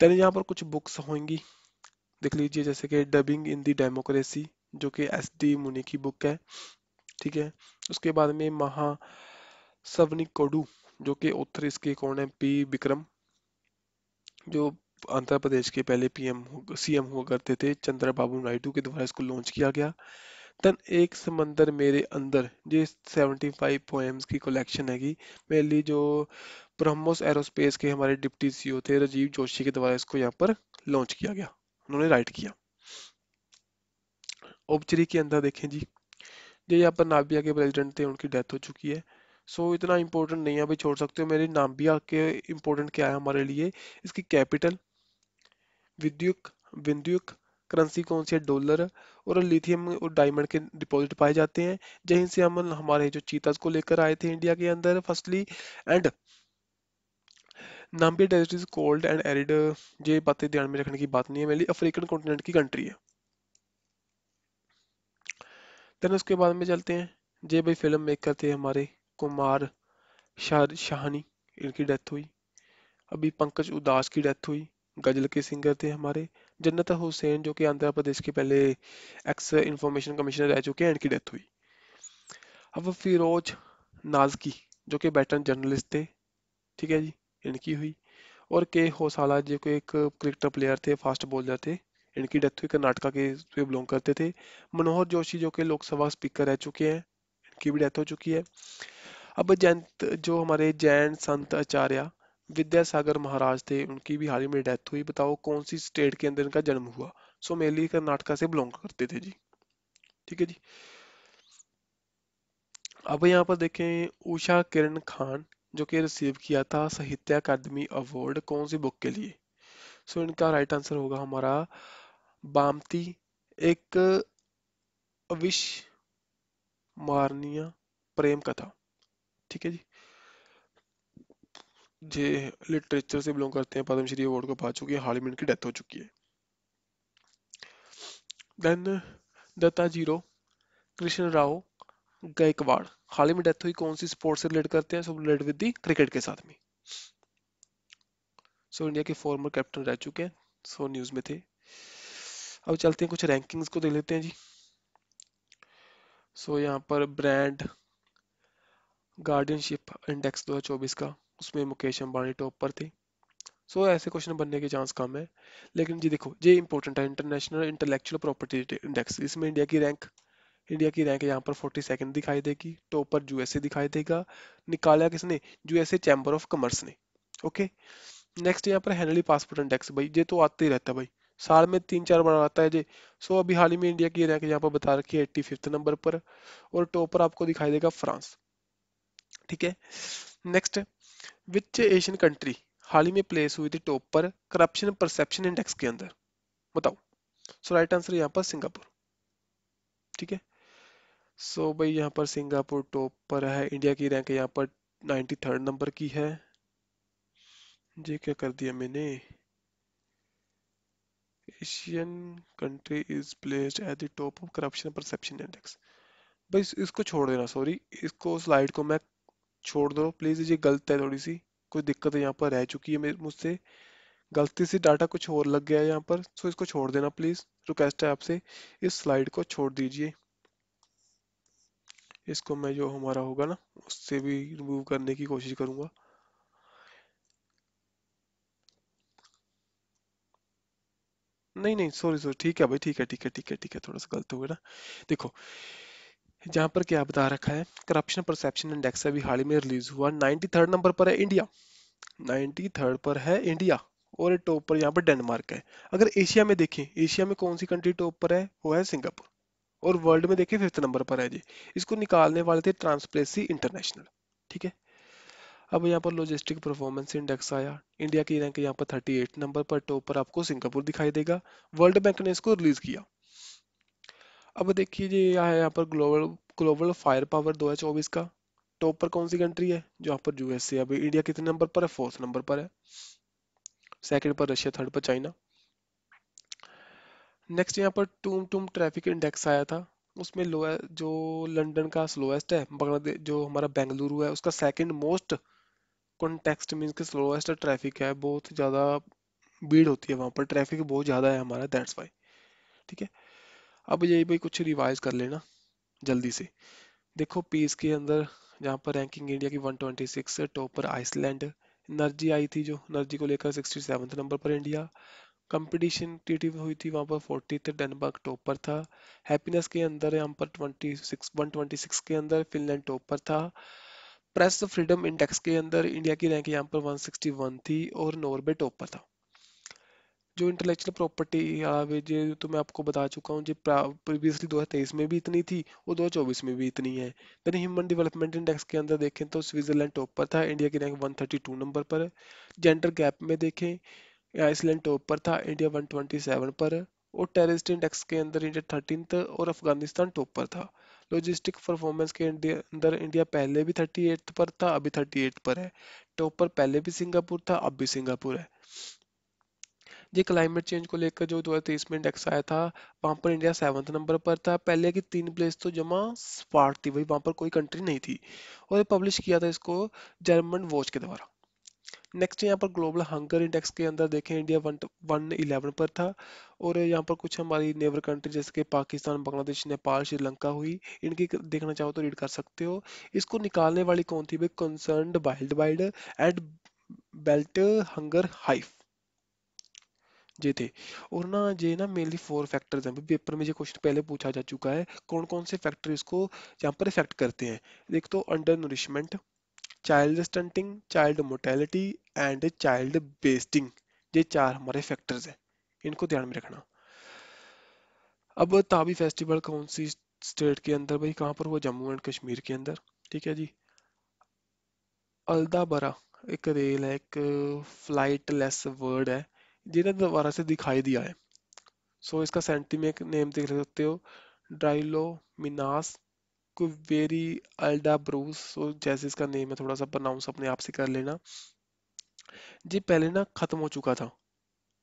तेरे यहाँ पर कुछ बुक्स होंगी देख लीजिए जैसे कि डबिंग इन दी डेमोक्रेसी जो कि एस डी मुनि की बुक है ठीक है उसके बाद में महा सवनी कोडू जो कि ऑथर इसके कौन है पी विक्रम जो आंध्र प्रदेश के पहले पीएम सीएम हुआ करते थे चंद्रबाबू नायडू के द्वारा इसको लॉन्च किया गया तन एक समंदर मेरे अंदर ये 75 पोएम्स की कलेक्शन हैगी मेनली जो ब्रह्मोस एरोस्पेस के हमारे डिप्टी सीईओ थे राजीव जोशी के द्वारा इसको यहाँ पर लॉन्च किया गया उन्होंने राइट किया ओबचरी के अंदर देखें जी जो यहाँ पर नाबिया के प्रेसिडेंट थे उनकी डेथ हो चुकी है सो so, इतना इम्पोर्टेंट नहीं है अभी छोड़ सकते हो मेरे नाम्बिया के इम्पोर्टेंट क्या है हमारे लिए इसकी कैपिटल विद्युत विद्युत करेंसी कौन सी है डॉलर और लिथियम और डायमंड के डिपॉजिट पाए जाते हैं जहीं से हम हमारे जो चीताज को लेकर आए थे इंडिया के अंदर firstly and Namibia desert is cold and arid ये बातें ध्यान में रखने की बात नहीं है मेरी अफ्रीकन कॉन्टिनेंट की कंट्री है देन उसके बाद में चलते हैं जे भाई फिल्म मेकर थे हमारे कुमार शाह शाहनी इनकी डेथ हुई अभी पंकज उदास की डेथ हुई गज़ल के सिंगर थे हमारे जन्नत हुसैन जो कि आंध्र प्रदेश के पहले एक्स इंफॉर्मेशन कमिश्नर रह चुके हैं इनकी डेथ हुई अब फिरोज नाजकी जो कि बैटन जर्नलिस्ट थे ठीक है जी इनकी हुई और के होसाला जो कि एक क्रिकेटर प्लेयर थे फास्ट बॉलर थे इनकी डेथ हुई कर्नाटका के बिलोंग करते थे मनोहर जोशी जो कि लोकसभा स्पीकर रह चुके हैं इनकी भी डेथ हो चुकी है अब जयंत जो हमारे जैन संत आचार्य विद्यासागर महाराज थे उनकी भी हाल ही में डेथ हुई बताओ कौन सी स्टेट के अंदर इनका जन्म हुआ सो मेनली कर्नाटका से बिलोंग करते थे जी ठीक है जी अब यहाँ पर देखें उषा किरण खान जो कि रिसीव किया था साहित्य अकादमी अवार्ड कौन सी बुक के लिए सो इनका राइट आंसर होगा हमारा बामती एक विश मारनिया प्रेम कथा ठीक है जी जे लिटरेचर से बिलोंग करते हैं पद्मश्री अवार्ड को पा चुकी है हाल ही में इनकी डेथ हो चुकी है then Dattajirao Krishnarao Gaekwad हाल ही में डेथ हुई कौन सी स्पोर्ट्स से रिलेट करते हैं सब रिलेट विद दी क्रिकेट के साथ में सो इंडिया के फॉर्मर कैप्टन रह चुके हैं सो न्यूज में थे अब चलते हैं कुछ रैंकिंग्स को देख लेते हैं जी सो यहाँ पर ब्रांड गार्डियनशिप इंडेक्स 2024 का उसमें मुकेश अंबानी टॉप पर थे सो so, ऐसे क्वेश्चन बनने के चांस कम है लेकिन जी देखो ये इंपॉर्टेंट है इंटरनेशनल इंटेलेक्चुअल प्रॉपर्टी इंडेक्स इसमें इंडिया की रैंक इंडिया की रैंक यहाँ पर फोर्टी सेकेंड दिखाई देगी टॉप पर यूएसए दिखाई देगा निकाला किसने यूएसए चैम्बर ऑफ कॉमर्स ने ओके नेक्स्ट यहाँ पर हैनली पासपोर्ट इंडेक्स भाई ये तो आते ही रहता है भाई साल में तीन चार बार आता है जे सो अभी हाल ही में इंडिया की रैंक यहाँ पर बता रखी है एट्टी फिफ्थ नंबर पर और टॉप पर आपको दिखाई देगा फ्रांस ठीक है नेक्स्ट विच एशियन कंट्री हाल ही में प्लेस हुई थी टॉप पर करप्शन परसेप्शन इंडेक्स के अंदर बताओ सो राइट आंसर यहाँ पर सिंगापुर ठीक है सो so, भाई यहाँ पर सिंगापुर टॉप पर है इंडिया की रैंक यहाँ पर नाइन्टी थर्ड नंबर की है जी क्या कर दिया मैंने Asian country is placed at the top of corruption perception index भाई इसको छोड़ देना सॉरी इसको स्लाइड को मैं छोड़ दो प्लीज़ ये गलत है थोड़ी सी कोई दिक्कत यहाँ पर रह चुकी है मेरे मुझसे गलती से डाटा कुछ और लग गया है यहाँ पर सो तो इसको छोड़ देना प्लीज़ रिक्वेस्ट है आपसे इस स्लाइड को छोड़ दीजिए इसको मैं जो हमारा होगा ना उससे भी रिमूव करने की कोशिश करूँगा नहीं नहीं सॉरी सॉरी ठीक है भाई ठीक है ठीक है ठीक है ठीक है थोड़ा सा गलत हो गया ना देखो जहाँ पर क्या बता रखा है करप्शन परसेप्शन इंडेक्स अभी हाल ही में रिलीज हुआ नाइनटी थर्ड नंबर पर है इंडिया नाइनटी थर्ड पर है इंडिया और टॉप पर यहाँ पर डेनमार्क है अगर एशिया में देखें एशिया में कौन सी कंट्री टॉप पर है वो है सिंगापुर और वर्ल्ड में देखें फिफ्थ नंबर पर है जी इसको निकालने वाले थे ट्रांसपेरेंसी इंटरनेशनल ठीक है अब यहाँ पर लॉजिस्टिक परफॉर्मेंस इंडेक्स आया इंडिया की रैंक यहाँ पर एट नंबर पर टॉप पर आपको सिंगापुर दिखाई देगा वर्ल्ड बैंक ने इसको रिलीज किया अब देखिए ये यहाँ यहाँ पर ग्लोबल ग्लोबल फायर पावर 2024 का टॉप पर कौन सी कंट्री है जो यहाँ पर यूएसए अभी इंडिया कितने नंबर पर है फोर्थ नंबर पर है सेकंड पर रशिया थर्ड पर चाइना नेक्स्ट यहाँ पर टूम टूम ट्रैफिक इंडेक्स आया था उसमें लो जो लंदन का स्लोएस्ट है बांग्लादेश जो हमारा बेंगलुरु है उसका सेकंड मोस्ट कॉन्टेक्स्ट मीन्स के स्लोएस्ट ट्रैफिक है बहुत ज़्यादा भीड़ होती है वहाँ पर ट्रैफिक बहुत ज़्यादा है हमारा दैट्स वाई ठीक है अब यही भाई कुछ रिवाइज कर लेना जल्दी से देखो पीस के अंदर जहाँ पर रैंकिंग इंडिया की 126 टॉप पर आइसलैंड नर्जी आई थी जो नर्जी को लेकर सिक्सटी नंबर पर इंडिया कंपटीशन क्रिएटिव हुई थी वहाँ पर फोर्टी डेनमार्क टॉप पर था हैप्पीनेस के अंदर यहाँ पर twenty six one twenty six के अंदर फिनलैंड टॉप पर था प्रेस फ्रीडम इंडेक्स के अंदर इंडिया की रैंक यहाँ पर 161 थी और नॉर्वे टॉप पर था जो इंटेलेक्चुअल प्रॉपर्टी आवेज तो मैं आपको बता चुका हूँ जो प्रीवियसली दो में भी इतनी थी और दो में भी इतनी है देन ह्यूमन डेवलपमेंट इंडेक्स के अंदर देखें तो स्विट्जरलैंड टॉप पर था इंडिया की रैंक 132 नंबर पर जेंडर गैप में देखें आइसलैंड टॉप पर था इंडिया सेवन पर और टेररिस्ट इंडेक्स के अंदर इंडिया थर्टीन और अफगानिस्तान टॉप पर था लॉजिस्टिक परफॉर्मेंस के अंदर इंडिया पहले भी थर्टी पर था अभी थर्टी पर है टॉप पर पहले भी सिंगापुर था अब भी सिंगापुर है जी क्लाइमेट चेंज को लेकर जो दो में इंडेक्स आया था वहां पर इंडिया सेवन्थ नंबर पर था पहले की तीन प्लेस तो जमा स्पार्ट थी भाई वहां पर कोई कंट्री नहीं थी और पब्लिश किया था इसको जर्मन वॉच के द्वारा नेक्स्ट यहाँ पर ग्लोबल हंगर इंडेक्स के अंदर देखें इंडिया वन वन इलेवन पर था और यहाँ पर कुछ हमारी नेबर कंट्री जैसे कि पाकिस्तान बांग्लादेश नेपाल श्रीलंका हुई इनकी देखना चाहो तो रीड कर सकते हो इसको निकालने वाली कौन थी भाई concern wild wild and belt hunger हाइफ ये थे और ना ये ना मेनली फोर फैक्टर्स हैं पेपर में ये क्वेश्चन पहले पूछा जा चुका है कौन कौन से फैक्टर इसको यहाँ पर इफेक्ट करते हैं एक तो under nourishment child stunting child mortality and child wasting ये चार हमारे फैक्टर्स हैं इनको ध्यान में रखना अब ताबी फेस्टिवल कौन सी स्टेट के अंदर भाई कहाँ पर हुआ जम्मू एंड कश्मीर के अंदर ठीक है जी अलदाबरा एक रेल है एक फ्लाइट लेस वर्ड है जिन्हें दोबारा से दिखाई दिया है सो so, इसका सेंटीमेक नेम देख सकते हो ड्राइलो मिनास कुवेरी अल्डा ब्रूस सो जैसे इसका नेम है थोड़ा सा प्रनाउंस अपने आप से कर लेना ये पहले ना खत्म हो चुका था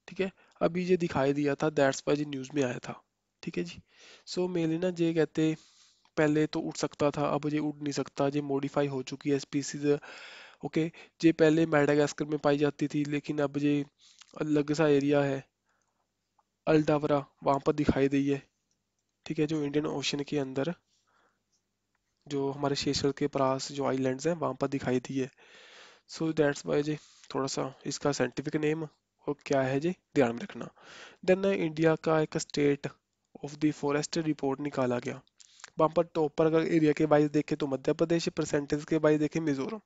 ठीक है अभी ये दिखाई दिया था दैट्स वाई जी न्यूज़ में आया था ठीक है जी सो so, मेले ना ये कहते पहले तो उठ सकता था अब ये उठ नहीं सकता ये मॉडिफाई हो चुकी है स्पीसीज ओके ये पहले मेडागास्कर में पाई जाती थी लेकिन अब ये अलग सा एरिया है अल्टावरा वहाँ पर दिखाई दी है ठीक है जो इंडियन ओशन के अंदर जो हमारे शेषर के पास जो आइलैंड्स हैं वहाँ पर दिखाई दी है सो दैट्स बाय जी थोड़ा सा इसका साइंटिफिक नेम और क्या है जी ध्यान में रखना देन इंडिया का एक state of the forest report निकाला गया बम्पर टॉप पर अगर एरिया के वाइज देखें तो मध्य प्रदेश परसेंटेज के वाइज देखें मिजोरम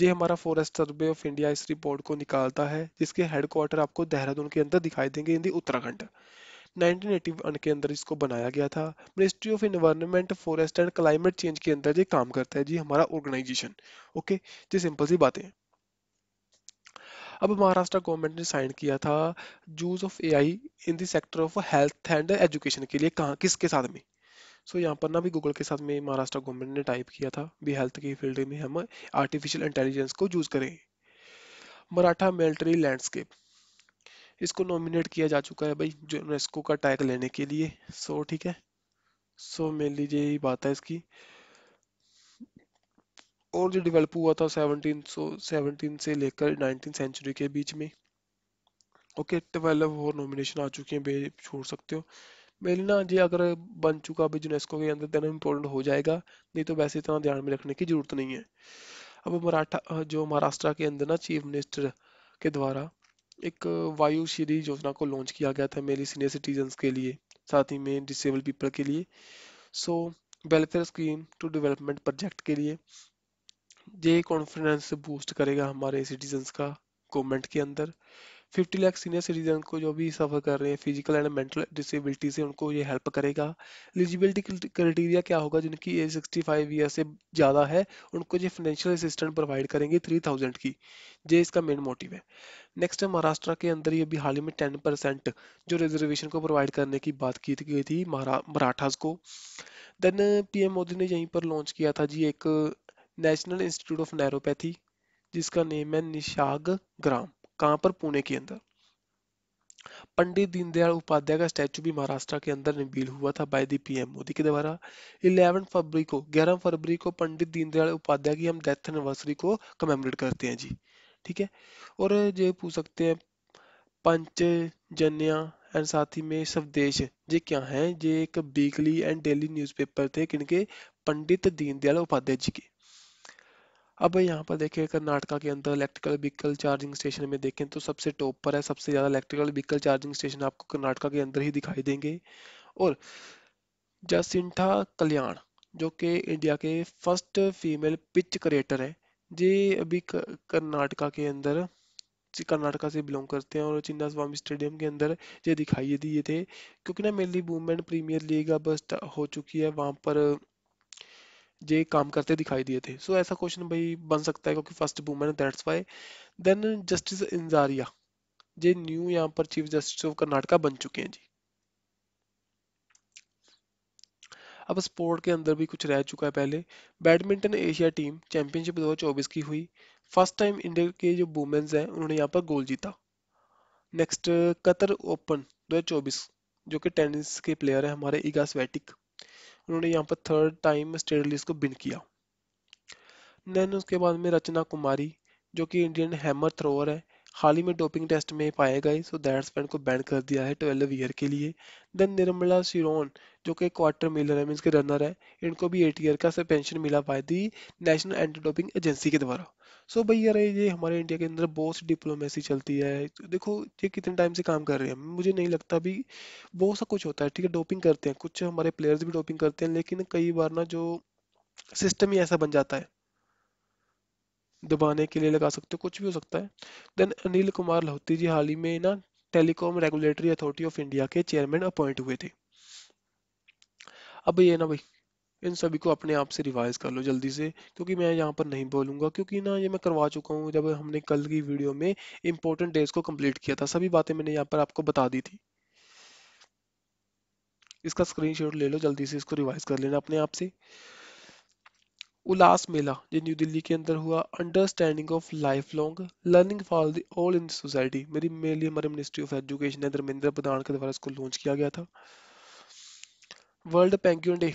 ये हमारा फॉरेस्ट सर्वे ऑफ इंडिया इस रिपोर्ट को निकालता है जिसके हेडक्वार्टर आपको देहरादून के अंदर दिखाई देंगे हिंदी उत्तराखंड 1981 के अंदर इसको बनाया गया था ministry of environment forest and climate change के अंदर ये काम करता है जी हमारा ऑर्गेनाइजेशन ओके ये सिंपल सी बातें हैं अब महाराष्ट्र गवर्नमेंट ने साइन किया था use of AI in the sector of health and education के लिए कहा किसके साथ में सो यहाँ पर ना भी गूगल के साथ में महाराष्ट्र गवर्नमेंट ने टाइप किया था भी हेल्थ की फील्ड में हम आर्टिफिशियल इंटेलिजेंस को यूज़ करें मराठा मिलिट्री लैंडस्केप इसको नॉमिनेट किया जा चुका है भाई यूनेस्को का टैग लेने के लिए सो ठीक है सो मेन लीजिए यही बात है इसकी और जो डेवलप हुआ था 1717 से लेकर 19 सेंचुरी के बीच में ओके okay, ट्वेल्व और नॉमिनेशन आ चुके हैं छोड़ सकते हो मेरी ना जी अगर बन चुका अभी यूनेस्को के अंदर देना इम्पोर्टेंट हो जाएगा नहीं तो वैसे इतना ध्यान में रखने की जरूरत नहीं है अब मराठा जो महाराष्ट्र के अंदर ना चीफ मिनिस्टर के द्वारा एक वायु श्री योजना को लॉन्च किया गया था मेरी सीनियर सिटीजन के लिए साथ ही में डिसेबल पीपल के लिए so welfare scheme to development project के लिए ये कॉन्फिडेंस बूस्ट करेगा हमारे सिटीजन्स का गवर्नमेंट के अंदर फिफ्टी लाख सीनियर सिटीजन को जो भी सफ़र कर रहे हैं फिजिकल एंड मेंटल डिसेबिलिटी से उनको ये हेल्प करेगा एलिजिबिलिटी क्राइटेरिया क्या होगा जिनकी एज 65 फाइव ईयर से ज़्यादा है उनको ये फाइनेंशियल असिस्टेंट प्रोवाइड करेंगे थ्री थाउजेंड की ये इसका मेन मोटिव है नेक्स्ट है महाराष्ट्र के अंदर ये अभी हाल ही में टेन परसेंट जो रिजर्वेशन को प्रोवाइड करने की बात की गई थी मराठास को देन पीएम मोदी ने यहीं पर लॉन्च किया था जी एक नेशनल इंस्टीट्यूट ऑफ नैरोपैथी जिसका नेम है निशाग ग्राम कहां पर पुणे के अंदर पंडित दीनदयाल उपाध्याय का स्टैचू भी महाराष्ट्र के अंदर निबील हुआ था बाय दी पीएम मोदी के द्वारा 11 फरवरी को 11 फरवरी को पंडित दीनदयाल उपाध्याय की हम डेथ एनिवर्सरी को कमेमोरेट करते हैं जी ठीक है और जो पूछ सकते हैं पंच जन्या एंड साथ ही में स्वदेश ये क्या है ये एक वीकली एंड डेली न्यूज़पेपर थे किनके पंडित दीनदयाल उपाध्याय जी के अब यहाँ पर देखें कर्नाटका के अंदर इलेक्ट्रिकल व्हीकल चार्जिंग स्टेशन में देखें तो सबसे टॉप पर है सबसे ज़्यादा इलेक्ट्रिकल व्हीकल चार्जिंग स्टेशन आपको कर्नाटका के अंदर ही दिखाई देंगे और जसिंठा कल्याण जो कि इंडिया के फर्स्ट फीमेल पिच क्रिएटर है ये अभी कर्नाटका के अंदर कर्नाटका से बिलोंग करते हैं और चिन्ना स्वामी स्टेडियम के अंदर ये दिखाई दिए थे क्योंकि ना मेनली वुमेन प्रीमियर लीग अब हो चुकी है वहाँ पर ये काम करते दिखाई दिए थे सो so, ऐसा क्वेश्चन भाई बन सकता है क्योंकि first woman that's why then justice Anjaria ये न्यू यहाँ पर चीफ जस्टिस ऑफ कर्नाटका बन चुके हैं जी अब स्पोर्ट के अंदर भी कुछ रह चुका है पहले बैडमिंटन एशिया टीम चैंपियनशिप दो की हुई फर्स्ट टाइम इंडिया के जो वुमेन्स हैं उन्होंने यहाँ पर गोल जीता नेक्स्ट कतर ओपन दो जो कि टेनिस के प्लेयर है हमारे इगा स्वेटिक उन्होंने यहाँ पर थर्ड टाइम स्टेट रिलीज को बिन किया देन उसके बाद में रचना कुमारी जो कि इंडियन हैमर थ्रोअर है हाल ही में डोपिंग टेस्ट में पाए गए सो दैट्समैन को बैन कर दिया है ट्वेल्व ईयर के लिए देन निर्मला सिरोन जो कि क्वार्टर मिलर है मीन्स के रनर है इनको भी एट ईयर का सस्पेंशन मिला पाए थी नेशनल एंटी डोपिंग एजेंसी के द्वारा सो so, भाई यार ये हमारे इंडिया के अंदर बहुत सी डिप्लोमेसी चलती है देखो ये कितने टाइम से काम कर रहे हैं मुझे नहीं लगता भी बहुत सा कुछ होता है ठीक है डोपिंग करते हैं कुछ हमारे प्लेयर्स भी डोपिंग करते हैं लेकिन कई बार ना जो सिस्टम ही ऐसा बन जाता है दबाने के लिए लगा सकते हो कुछ भी हो सकता है देन अनिल कुमार लाहौती जी हाल ही में ना telecom regulatory authority of India के चेयरमैन अपॉइंट हुए थे अब ये ना भाई इन सभी को अपने आप से रिवाइज कर लो जल्दी से क्योंकि मैं यहाँ पर नहीं बोलूंगा क्योंकि ना ये मैं करवा चुका हूँ जब हमने कल की वीडियो में इंपॉर्टेंट डेज को कंप्लीट किया था सभी बातें मैंने यहाँ पर आपको बता दी थी इसका स्क्रीनशॉट ले लो जल्दी से इसको रिवाइज कर लेना अपने आप से उलास मेला ये न्यू दिल्ली के अंदर हुआ understanding of life long learning for the all in society मेरी मेनली हमारे मिनिस्ट्री ऑफ एजुकेशन है धर्मेंद्र प्रधान के द्वारा इसको लॉन्च किया गया था world penguin day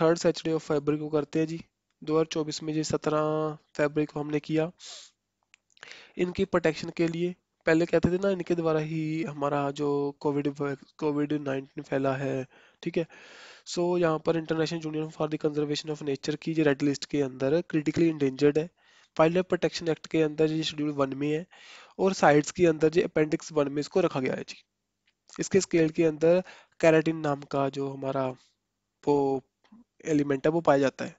third Saturday of फरवरी को करते हैं जी 2024 में ये 17 फरवरी को हमने किया इनकी प्रोटेक्शन के लिए पहले कहते थे ना इनके द्वारा ही हमारा जो कोविड कोविड 19 फैला है ठीक है सो so, यहाँ पर international union for the conservation of nature की जो रेड लिस्ट के अंदर क्रिटिकली इंडेंजर्ड है वाइल्ड लाइफ प्रोटेक्शन एक्ट के अंदर जो शेड्यूल वन में है और साइट्स के अंदर जो अपेंडिक्स वन में इसको रखा गया है जी इसके स्केल के अंदर कैरेटिन नाम का जो हमारा वो एलिमेंट है वो पाया जाता है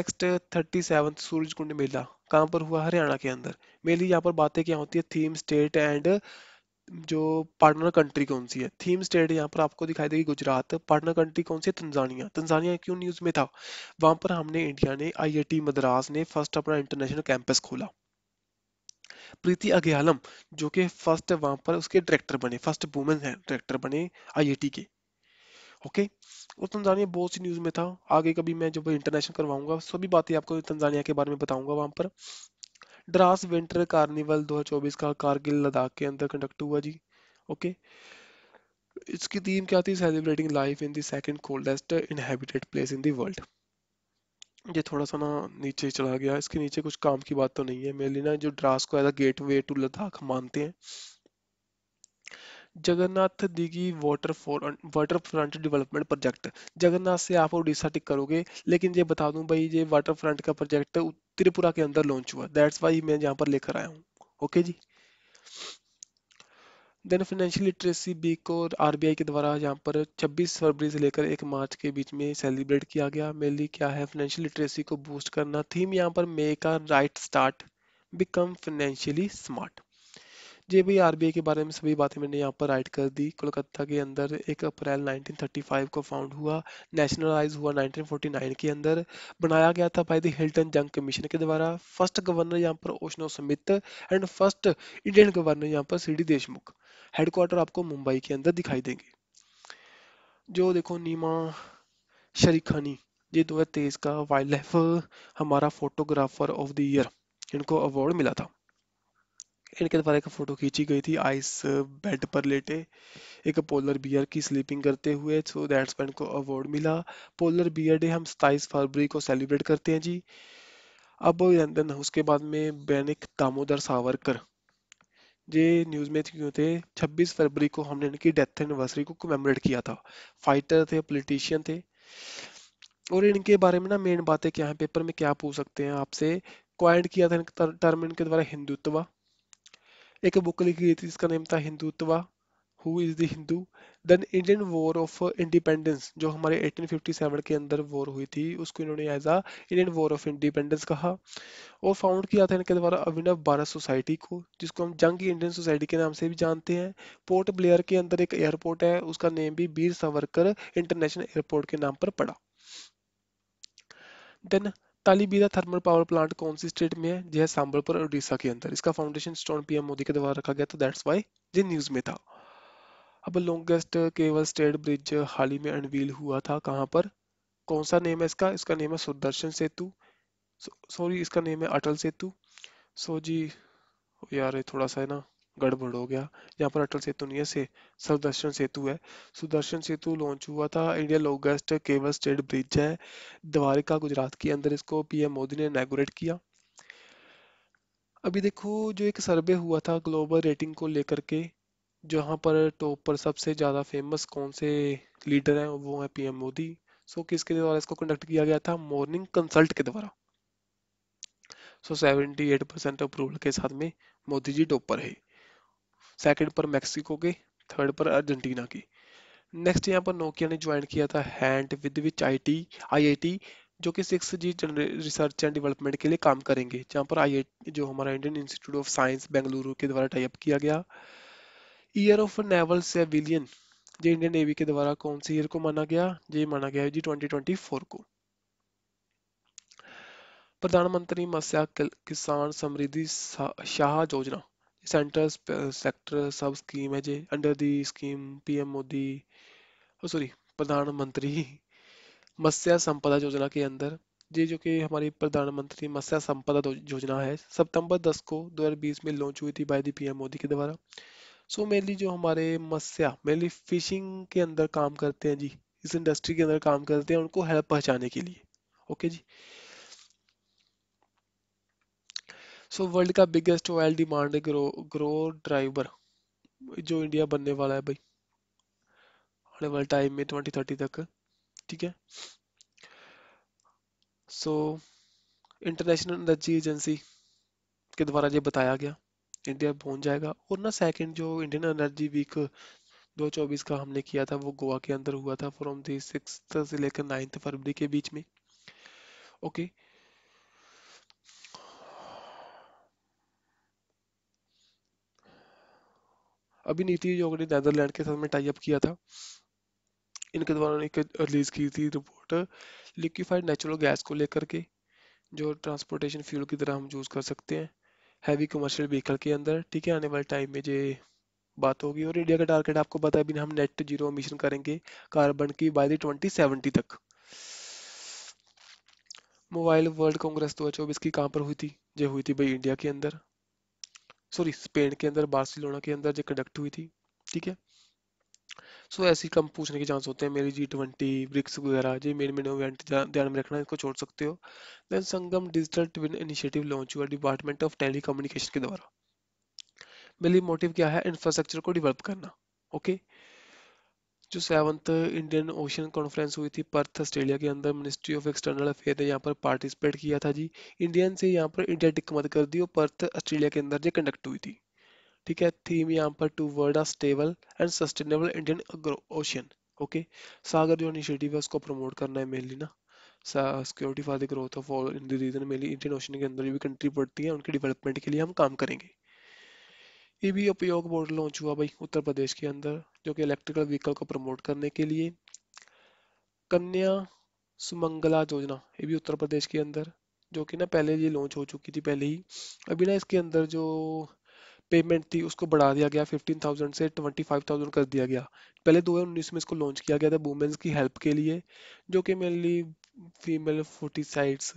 next thirty seventh Surajkund Mela कहाँ पर हुआ हरियाणा के अंदर मेनली यहाँ पर बातें क्या होती है थीम स्टेट एंड जो पार्टनर कंट्री कौन सी है थीम स्टेट यहाँ पर आपको दिखाई देगी गुजरात पार्टनर कंट्री कौन सी है तंजानिया तंजानिया क्यों न्यूज़ में था वहां पर हमने इंडिया ने आई मद्रास ने फर्स्ट अपना इंटरनेशनल कैंपस खोला प्रीति अग्यालम जो कि फर्स्ट वहां पर उसके डायरेक्टर बने फर्स्ट वुमेन है डायरेक्टर बने आई के ओके और तंजानिया बहुत सी न्यूज़ में था आगे कभी मैं जब इंटरनेशनल करवाऊंगा सभी बातें आपको तंजानिया के बारे में बताऊंगा वहां पर ड्रास विंटर कार्निवल 2024 का कारगिल लद्दाख के अंदर कंडक्ट हुआ जी ओके इसकी थीम क्या थी celebrating life in the second coldest inhabited place in the world ये थोड़ा सा ना नीचे चला गया इसके नीचे कुछ काम की बात तो नहीं है मेरे ना जो ड्रास को as a gateway to Ladakh मानते हैं Jagannath Dighi water for water front development project Jagannath से आप उड़ीसा टिक करोगे लेकिन ये बता दूं भाई ये वाटर फ्रंट का प्रोजेक्ट त्रिपुरा के अंदर लॉन्च हुआ दैट्स वाई मैं यहाँ पर लेकर आया हूँ ओके जी देन फाइनेंशियल लिटरेसी वीक को आरबीआई के द्वारा यहाँ पर 26 फरवरी से लेकर 1 मार्च के बीच में सेलिब्रेट किया गया मेनली क्या है फाइनेंशियल लिटरेसी को बूस्ट करना थीम यहाँ पर मेक का right start become financially smart जे भाई आर बी आई के बारे में सभी बातें मैंने यहाँ पर राइट कर दी कोलकाता के अंदर एक अप्रैल 1935 को फाउंड हुआ नेशनलाइज हुआ 1949 के अंदर बनाया गया था by the Hilton Young commission के द्वारा फर्स्ट गवर्नर यहाँ पर Osborne Smith and first Indian governor यहाँ पर सी डी देशमुख हेडक्वार्टर आपको मुंबई के अंदर दिखाई देंगे जो देखो नीमा शरीखानी ये दो का वाइल्ड लाइफ हमारा फोटोग्राफर ऑफ द ईयर इनको अवार्ड मिला था इनके द्वारा एक फोटो खींची गई थी आइस बेड पर लेटे एक पोलर बियर की स्लीपिंग करते हुए सो दैट्समैन को अवार्ड मिला पोलर बियर डे हम सताईस फरवरी को सेलिब्रेट करते हैं जी अब देन उसके बाद में बैनिक दामोदर सावरकर ये न्यूज़ में क्यों थे 26 फरवरी को हमने इनकी डेथ एनिवर्सरी को कमेमोरेट किया था फाइटर थे पोलिटिशियन थे और इनके बारे में ना मेन बातें क्या है पेपर में क्या पूछ सकते हैं आपसे क्वाइंट किया था टर्म इनके द्वारा हिंदुत्व एक बुक लिखी गई थी जिसका नेम था Hindutva who is the Hindu then Indian war of independence जो हमारे 1857 के अंदर वॉर हुई थी उसको इन्होंने as a Indian war of independence कहा और फाउंड किया था इनके द्वारा अभिनव भारत सोसाइटी को जिसको हम जंग इंडियन सोसाइटी के नाम से भी जानते हैं पोर्ट ब्लेयर के अंदर एक एयरपोर्ट है उसका नेम भी वीर सावरकर इंटरनेशनल एयरपोर्ट के नाम पर पड़ा then Talabira thermal power plant कौन सी स्टेट में है जो है सांबलपुर उड़ीसा के अंदर इसका फाउंडेशन स्टोन पीएम मोदी के द्वारा रखा गया था दैट्स वाई ये न्यूज में था अब लॉन्गेस्ट केवल स्टेट ब्रिज हाल ही में अनवील हुआ था कहाँ पर कौन सा नेम है इसका इसका नेम है सुदर्शन सेतु सॉरी इसका नेम है अटल सेतु सो जी यार थोड़ा सा है ना गड़बड़ हो गया यहाँ पर अटल सेतु नहीं है से सुदर्शन सेतु है सुदर्शन सेतु लॉन्च हुआ था इंडिया लोगेस्ट केवल स्टेट ब्रिज है द्वारिका गुजरात के अंदर इसको पीएम मोदी ने इनागोरेट किया अभी देखो जो एक सर्वे हुआ था ग्लोबल रेटिंग को लेकर के जहाँ पर टॉप पर सबसे ज़्यादा फेमस कौन से लीडर हैं वो हैं पीएम मोदी सो किसके द्वारा इसको कंडक्ट किया गया था मॉर्निंग कंसल्ट के द्वारा so seventy eight percent approval के साथ में मोदी जी टॉप पर है सेकंड पर मेक्सिको के थर्ड पर अर्जेंटीना की नेक्स्ट यहाँ पर नोकिया ने ज्वाइन किया था hand with which I T I I T जो कि six G research and development के लिए काम करेंगे जहाँ पर आई जो हमारा Indian institute of science Bengaluru के द्वारा टाइप किया गया ईयर ऑफ नेवल सेविलियन जो इंडियन नेवी के द्वारा कौन से ईयर को माना गया ये माना गया है जी फोर को प्रधानमंत्री मत्स्य किसान समृद्धि शाह योजना सेक्टर सब स्कीम है ਹੈ under under the scheme PM Modi sorry प्रधानमंत्री मत्स्य संपदा योजना के अंदर ये जो कि हमारी प्रधानमंत्री मत्स्य संपदा योजना है सितंबर 10 को 2020 में लॉन्च हुई थी बाय दी पीएम मोदी के द्वारा सो so, मेनली जो हमारे मत्स्य मेनली फिशिंग के अंदर काम करते हैं जी इस इंडस्ट्री के अंदर काम करते हैं उनको हेल्प पहुंचाने के लिए ओके okay जी सो वर्ल्ड का biggest oil demand grow grow driver जो इंडिया बनने वाला है भाई आने वाले टाइम में ट्वेंटी थर्टी तक ठीक है सो इंटरनेशनल एनर्जी एजेंसी के द्वारा ये बताया गया इंडिया पहुंच जाएगा और ना सेकंड जो इंडियन एनर्जी वीक 2024 का हमने किया था वो गोवा के अंदर हुआ था फ्रॉम दी से लेकर नाइन्थ फरवरी के बीच में ओके okay. अभी नीति आयोग ने नैदरलैंड के साथ में टाई अप किया था इनके द्वारा एक रिलीज की थी रिपोर्ट लिक्विफाइड नेचुरल गैस को लेकर के जो ट्रांसपोर्टेशन फ्यूल की तरह हम यूज़ कर सकते हैं हैवी कमर्शियल व्हीकल के अंदर ठीक है आने वाले टाइम में ये बात होगी और इंडिया का टारगेट आपको पता है हम नेट जीरो मिशन करेंगे कार्बन की बाय ट्वेंटी सेवेंटी तक मोबाइल वर्ल्ड कांग्रेस दो हज़ार चौबीस की कहाँ पर हुई थी जो हुई थी भाई इंडिया के अंदर सॉरी स्पेन के अंदर बार्सिलोना के अंदर जो कंडक्ट हुई थी ठीक है सो so, ऐसे कम पूछने के चांस होते हैं मेरी जी ट्वेंटी ब्रिक्स वगैरह जी मेन मेन इवेंट ध्यान में रखना इसको छोड़ सकते हो then Sangam digital twin initiative launch हुआ डिपार्टमेंट ऑफ टेली के द्वारा मेरी मोटिव क्या है इंफ्रास्ट्रक्चर को डेवलप करना ओके okay? जो सेवंथ इंडियन ओशन कॉन्फ्रेंस हुई थी पर्थ ऑस्ट्रेलिया के अंदर मिनिस्ट्री ऑफ एक्सटर्नल अफेयर ने यहाँ पर पार्टिसिपेट किया था जी इंडियन से यहाँ पर इंडिया टिक मत कर दी और पर्थ ऑस्ट्रेलिया के अंदर ये कंडक्ट हुई थी ठीक है थीम यहाँ पर to world a stable and sustainable Indian ocean okay Sagar जो इनिशिएटिव है उसको प्रमोट करना है मेनली ना security for the growth of all in the region mainly Indian ocean के अंदर जो भी कंट्री पड़ती है उनके डेवलपमेंट के लिए हम काम करेंगे ये भी उपयोग बोर्ड लॉन्च हुआ भाई उत्तर प्रदेश के अंदर जो कि इलेक्ट्रिकल व्हीकल को प्रमोट करने के लिए कन्या सुमंगला योजना ये भी उत्तर प्रदेश के अंदर जो कि ना पहले ये लॉन्च हो चुकी थी पहले ही अभी ना इसके अंदर जो पेमेंट थी उसको बढ़ा दिया गया फिफ्टीन थाउजेंड से ट्वेंटी फाइव थाउजेंड कर दिया गया पहले दो हज़ार उन्नीस में इसको लॉन्च किया गया था वुमेन्स की हेल्प के लिए जो कि mainly female foeticides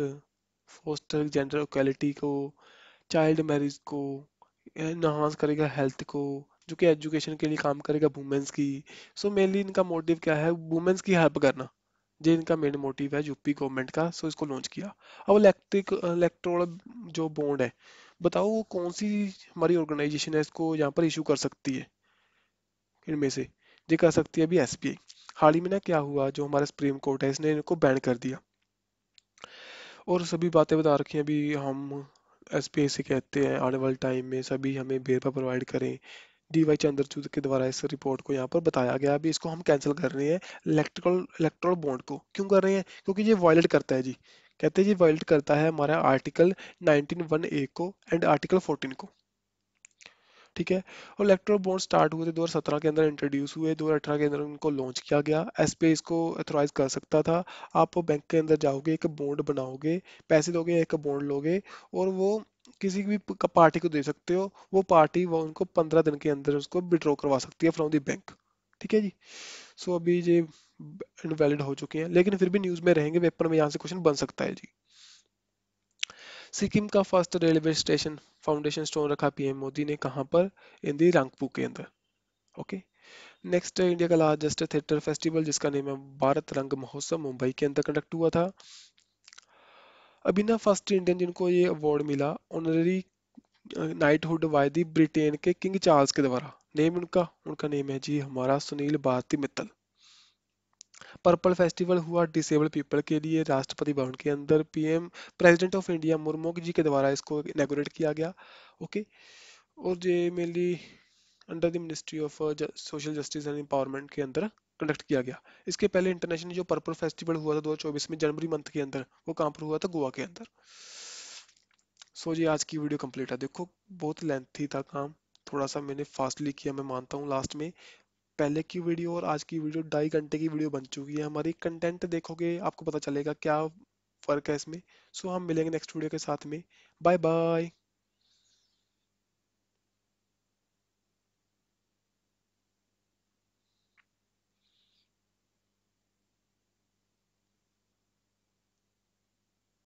foster gender equality को चाइल्ड मैरिज को इन्हांस करेगा हेल्थ को जो कि एजुकेशन के लिए काम करेगा वुमेंस की सो so मेनली इनका मोटिव क्या है वुमेंस की हेल्प करना जो इनका मेन मोटिव है यूपी गवर्नमेंट का सो so, इसको लॉन्च किया अब इलेक्ट्रिक इलेक्ट्रोल जो बॉन्ड है बताओ वो कौन सी हमारी ऑर्गेनाइजेशन है इसको यहाँ पर इशू कर सकती है इनमें से ये कर सकती है अभी एस हाल ही में ना क्या हुआ जो हमारा सुप्रीम कोर्ट है इसने इनको बैन कर दिया और सभी बातें बता रखी हैं अभी हम एस से कहते हैं आने वाले टाइम में सभी हमें बेरपा प्रोवाइड करें डी वाई चंद्रचूड के द्वारा इस रिपोर्ट को यहाँ पर बताया गया अभी इसको हम कैंसिल कर रहे हैं इलेक्ट्रिकल इलेक्ट्रोल बॉन्ड को क्यों कर रहे हैं क्योंकि ये वॉयलेट करता है जी कहते हैं जी वॉयलेट करता है हमारा आर्टिकल 19.1 ए को एंड आर्टिकल फोर्टीन को ठीक है और इलेक्ट्रोल बॉन्ड स्टार्ट हुए थे 2017 के अंदर इंट्रोड्यूस हुए 2018 के अंदर उनको लॉन्च किया गया एस इसको अथोराइज कर सकता था आप बैंक के अंदर जाओगे एक बॉन्ड बनाओगे पैसे दोगे एक बॉन्ड लोगे और वो किसी भी पार्टी को दे सकते हो वो पार्टी वो उनको पंद्रह दिन के अंदर उसको विड्रॉ करवा सकती है फ्रॉम दी बैंक ठीक है जी सो so, अभी ये इनवैलिड हो चुके हैं लेकिन फिर भी न्यूज में रहेंगे पेपर में यहाँ से क्वेश्चन बन सकता है जी सिक्किम का first railway station foundation stone रखा पीएम मोदी ने कहा पर इन दी रंगपू के अंदर ओके नेक्स्ट इंडिया का लार्जेस्ट थिएटर फेस्टिवल जिसका नेम है भारत रंग महोत्सव मुंबई के अंदर कंडक्ट हुआ था अभी ना फर्स्ट इंडियन जिनको ये अवार्ड मिला ऑनररी नाइटहुड दी ब्रिटेन के किंग चार्ल्स के द्वारा नेम उनका उनका नेम है जी हमारा सुनील भारती मित्तल पर्पल फेस्टिवल हुआ डिसेबल पीपल के लिए राष्ट्रपति भवन के अंदर PM president of India Murmu ji के द्वारा इसको इनागोरेट किया गया ओके और ये mainly under the ministry of social justice and empowerment के अंदर कंडक्ट किया गया इसके पहले इंटरनेशनल जो पर्पल फेस्टिवल हुआ था 2024 में जनवरी मंथ के अंदर वो कहाँ पर हुआ था गोवा के अंदर सो जी आज की वीडियो कंप्लीट है देखो बहुत लेंथी था काम थोड़ा सा मैंने फास्टली किया मैं मानता हूँ लास्ट में पहले की वीडियो और आज की वीडियो ढाई घंटे की वीडियो बन चुकी है हमारी कंटेंट देखोगे आपको पता चलेगा क्या फ़र्क है इसमें सो हम मिलेंगे नेक्स्ट वीडियो के साथ में बाय बाय